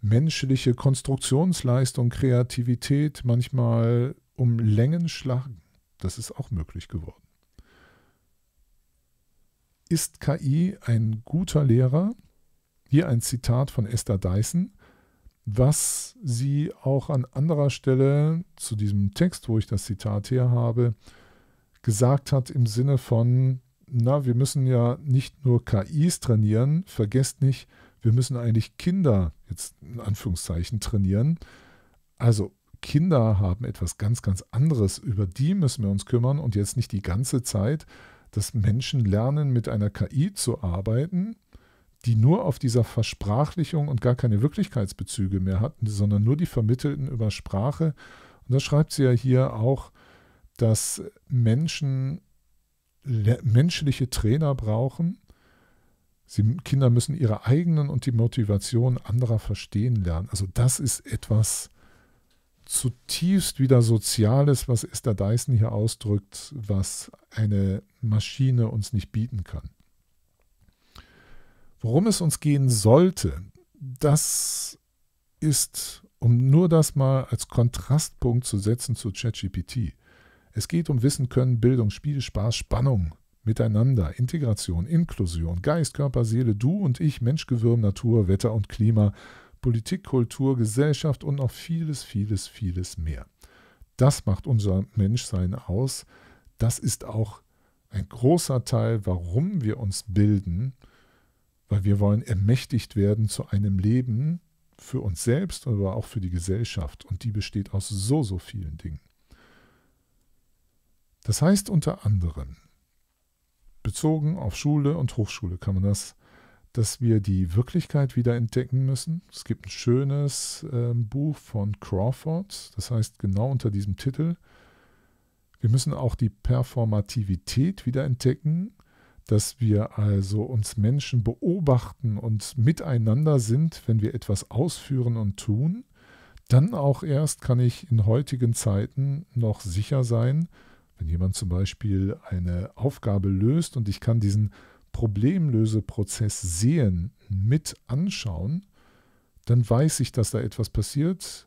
menschliche Konstruktionsleistung, Kreativität manchmal um Längen schlagen. Das ist auch möglich geworden. Ist KI ein guter Lehrer? Hier ein Zitat von Esther Dyson, was sie auch an anderer Stelle zu diesem Text, wo ich das Zitat her habe, gesagt hat im Sinne von, na, wir müssen ja nicht nur KIs trainieren, vergesst nicht, wir müssen eigentlich Kinder jetzt in Anführungszeichen trainieren. Also Kinder haben etwas ganz, ganz anderes, über die müssen wir uns kümmern und jetzt nicht die ganze Zeit, dass Menschen lernen, mit einer KI zu arbeiten, die nur auf dieser Versprachlichung und gar keine Wirklichkeitsbezüge mehr hat, sondern nur die vermittelten über Sprache. Und da schreibt sie ja hier auch, dass Menschen menschliche Trainer brauchen. Sie, Kinder müssen ihre eigenen und die Motivation anderer verstehen lernen. Also das ist etwas zutiefst wieder Soziales, was Esther Dyson hier ausdrückt, was eine Maschine uns nicht bieten kann. Worum es uns gehen sollte, das ist, um nur das mal als Kontrastpunkt zu setzen zu ChatGPT. Es geht um Wissen, Können, Bildung, Spiel, Spaß, Spannung, Miteinander, Integration, Inklusion, Geist, Körper, Seele, Du und ich, Mensch, Gewürm, Natur, Wetter und Klima, Politik, Kultur, Gesellschaft und noch vieles, vieles, vieles mehr. Das macht unser Menschsein aus. Das ist auch ein großer Teil, warum wir uns bilden, weil wir wollen ermächtigt werden zu einem Leben für uns selbst, aber auch für die Gesellschaft. Und die besteht aus so, so vielen Dingen. Das heißt unter anderem, bezogen auf Schule und Hochschule kann man das, dass wir die Wirklichkeit wieder entdecken müssen. Es gibt ein schönes äh, Buch von Crawford, das heißt genau unter diesem Titel, wir müssen auch die Performativität wieder entdecken, dass wir also uns Menschen beobachten und miteinander sind, wenn wir etwas ausführen und tun. Dann auch erst kann ich in heutigen Zeiten noch sicher sein, wenn jemand zum Beispiel eine Aufgabe löst und ich kann diesen Problemlöseprozess sehen, mit anschauen, dann weiß ich, dass da etwas passiert.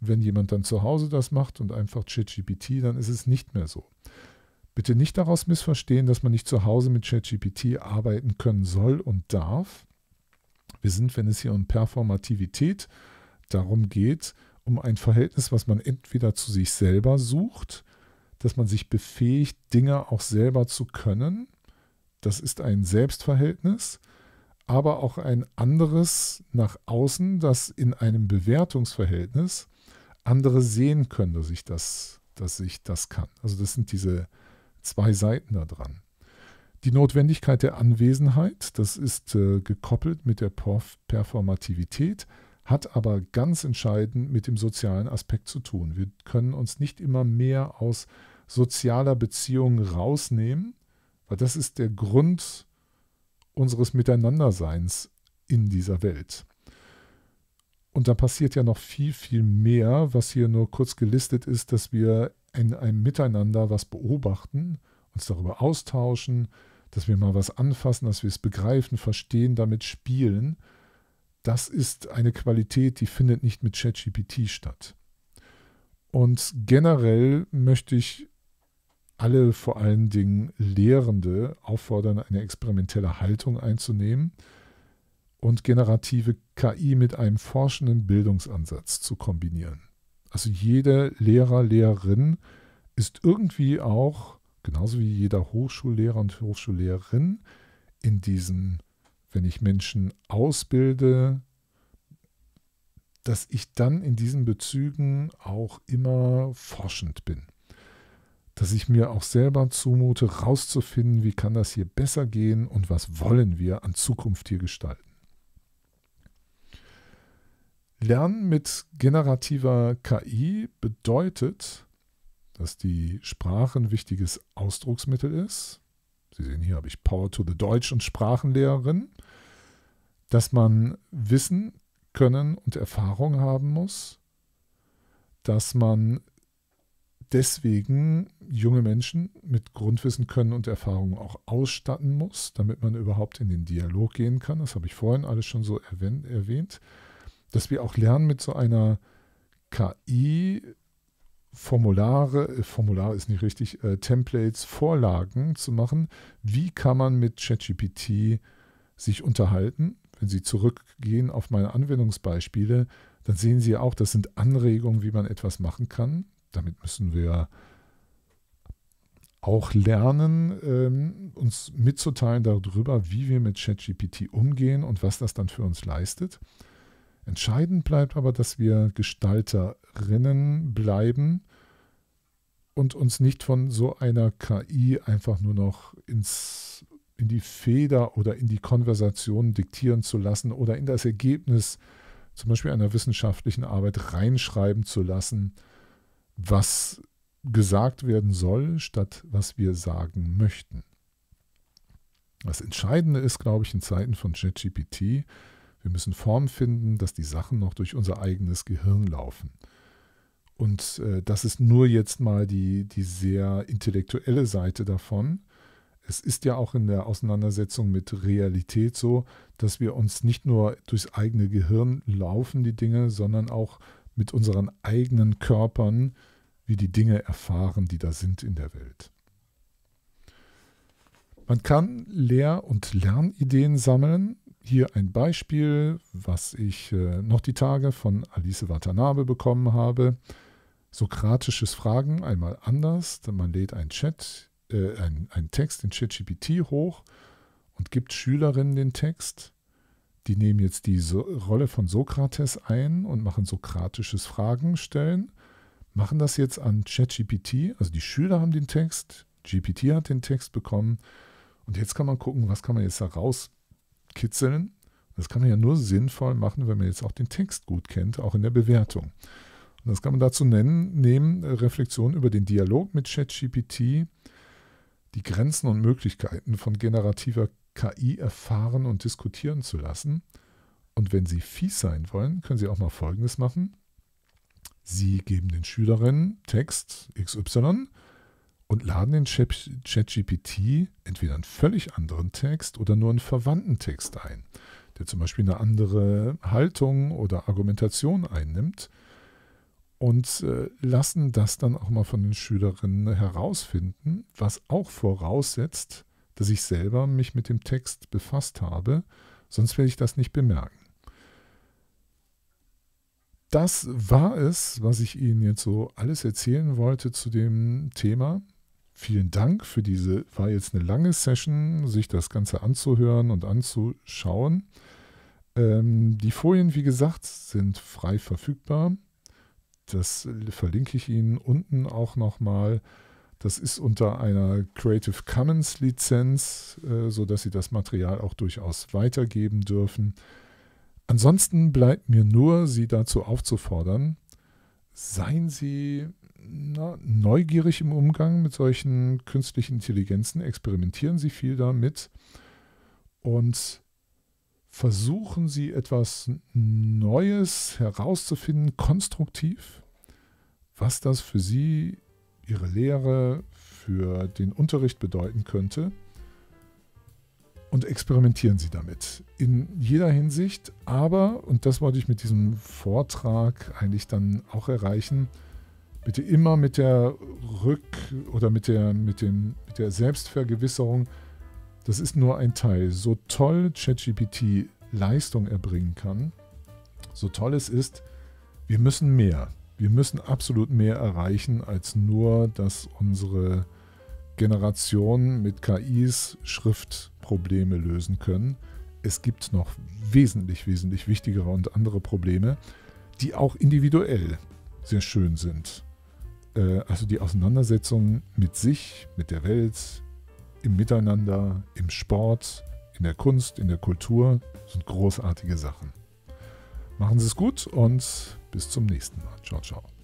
Wenn jemand dann zu Hause das macht und einfach ChatGPT, dann ist es nicht mehr so. Bitte nicht daraus missverstehen, dass man nicht zu Hause mit ChatGPT arbeiten können soll und darf. Wir sind, wenn es hier um Performativität darum geht, um ein Verhältnis, was man entweder zu sich selber sucht, dass man sich befähigt, Dinge auch selber zu können. Das ist ein Selbstverhältnis, aber auch ein anderes nach außen, das in einem Bewertungsverhältnis andere sehen können, dass ich das, dass ich das kann. Also das sind diese zwei Seiten da dran. Die Notwendigkeit der Anwesenheit, das ist äh, gekoppelt mit der Performativität hat aber ganz entscheidend mit dem sozialen Aspekt zu tun. Wir können uns nicht immer mehr aus sozialer Beziehung rausnehmen, weil das ist der Grund unseres Miteinanderseins in dieser Welt. Und da passiert ja noch viel, viel mehr, was hier nur kurz gelistet ist, dass wir in einem Miteinander was beobachten, uns darüber austauschen, dass wir mal was anfassen, dass wir es begreifen, verstehen, damit spielen das ist eine Qualität, die findet nicht mit ChatGPT statt. Und generell möchte ich alle vor allen Dingen Lehrende auffordern, eine experimentelle Haltung einzunehmen und generative KI mit einem forschenden Bildungsansatz zu kombinieren. Also jeder Lehrer, Lehrerin ist irgendwie auch, genauso wie jeder Hochschullehrer und Hochschullehrerin, in diesen wenn ich Menschen ausbilde, dass ich dann in diesen Bezügen auch immer forschend bin. Dass ich mir auch selber zumute, rauszufinden, wie kann das hier besser gehen und was wollen wir an Zukunft hier gestalten. Lernen mit generativer KI bedeutet, dass die Sprache ein wichtiges Ausdrucksmittel ist, Sie sehen hier, habe ich Power to the Deutsch- und Sprachenlehrerin, dass man Wissen, Können und Erfahrung haben muss, dass man deswegen junge Menschen mit Grundwissen, Können und Erfahrung auch ausstatten muss, damit man überhaupt in den Dialog gehen kann. Das habe ich vorhin alles schon so erwähnt. Dass wir auch lernen, mit so einer KI Formulare, äh, Formular ist nicht richtig, äh, Templates, Vorlagen zu machen. Wie kann man mit ChatGPT sich unterhalten? Wenn Sie zurückgehen auf meine Anwendungsbeispiele, dann sehen Sie auch, das sind Anregungen, wie man etwas machen kann. Damit müssen wir auch lernen, ähm, uns mitzuteilen darüber, wie wir mit ChatGPT umgehen und was das dann für uns leistet. Entscheidend bleibt aber, dass wir Gestalterinnen bleiben und uns nicht von so einer KI einfach nur noch ins, in die Feder oder in die Konversation diktieren zu lassen oder in das Ergebnis zum Beispiel einer wissenschaftlichen Arbeit reinschreiben zu lassen, was gesagt werden soll, statt was wir sagen möchten. Das Entscheidende ist, glaube ich, in Zeiten von ChatGPT, wir müssen Form finden, dass die Sachen noch durch unser eigenes Gehirn laufen. Und äh, das ist nur jetzt mal die, die sehr intellektuelle Seite davon. Es ist ja auch in der Auseinandersetzung mit Realität so, dass wir uns nicht nur durchs eigene Gehirn laufen, die Dinge, sondern auch mit unseren eigenen Körpern, wie die Dinge erfahren, die da sind in der Welt. Man kann Lehr- und Lernideen sammeln. Hier ein Beispiel, was ich äh, noch die Tage von Alice Watanabe bekommen habe sokratisches Fragen einmal anders. Man lädt einen Chat, äh, einen, einen Text in ChatGPT hoch und gibt Schülerinnen den Text. Die nehmen jetzt die so Rolle von Sokrates ein und machen sokratisches Fragen stellen, machen das jetzt an ChatGPT. Also die Schüler haben den Text, GPT hat den Text bekommen und jetzt kann man gucken, was kann man jetzt da rauskitzeln. Das kann man ja nur sinnvoll machen, wenn man jetzt auch den Text gut kennt, auch in der Bewertung. Und das kann man dazu nennen, nehmen äh, Reflexionen über den Dialog mit ChatGPT, die Grenzen und Möglichkeiten von generativer KI erfahren und diskutieren zu lassen. Und wenn Sie fies sein wollen, können Sie auch mal Folgendes machen. Sie geben den Schülerinnen Text XY und laden den ChatGPT entweder einen völlig anderen Text oder nur einen verwandten Text ein, der zum Beispiel eine andere Haltung oder Argumentation einnimmt und äh, lassen das dann auch mal von den Schülerinnen herausfinden, was auch voraussetzt, dass ich selber mich mit dem Text befasst habe, sonst werde ich das nicht bemerken. Das war es, was ich Ihnen jetzt so alles erzählen wollte zu dem Thema. Vielen Dank für diese, war jetzt eine lange Session, sich das Ganze anzuhören und anzuschauen. Ähm, die Folien, wie gesagt, sind frei verfügbar. Das verlinke ich Ihnen unten auch nochmal. Das ist unter einer Creative Commons Lizenz, äh, sodass Sie das Material auch durchaus weitergeben dürfen. Ansonsten bleibt mir nur, Sie dazu aufzufordern, seien Sie na, neugierig im Umgang mit solchen künstlichen Intelligenzen, experimentieren Sie viel damit und versuchen sie etwas Neues herauszufinden, konstruktiv, was das für sie, ihre Lehre, für den Unterricht bedeuten könnte. Und experimentieren sie damit in jeder Hinsicht. Aber, und das wollte ich mit diesem Vortrag eigentlich dann auch erreichen, bitte immer mit der Rück- oder mit der, mit, dem, mit der Selbstvergewisserung, das ist nur ein Teil. So toll ChatGPT Leistung erbringen kann, so toll es ist, wir müssen mehr. Wir müssen absolut mehr erreichen, als nur, dass unsere Generation mit KIs Schriftprobleme lösen können. Es gibt noch wesentlich, wesentlich wichtigere und andere Probleme, die auch individuell sehr schön sind. Äh, also die Auseinandersetzung mit sich, mit der Welt, im Miteinander, im Sport, in der Kunst, in der Kultur sind großartige Sachen. Machen Sie es gut und bis zum nächsten Mal. Ciao, ciao.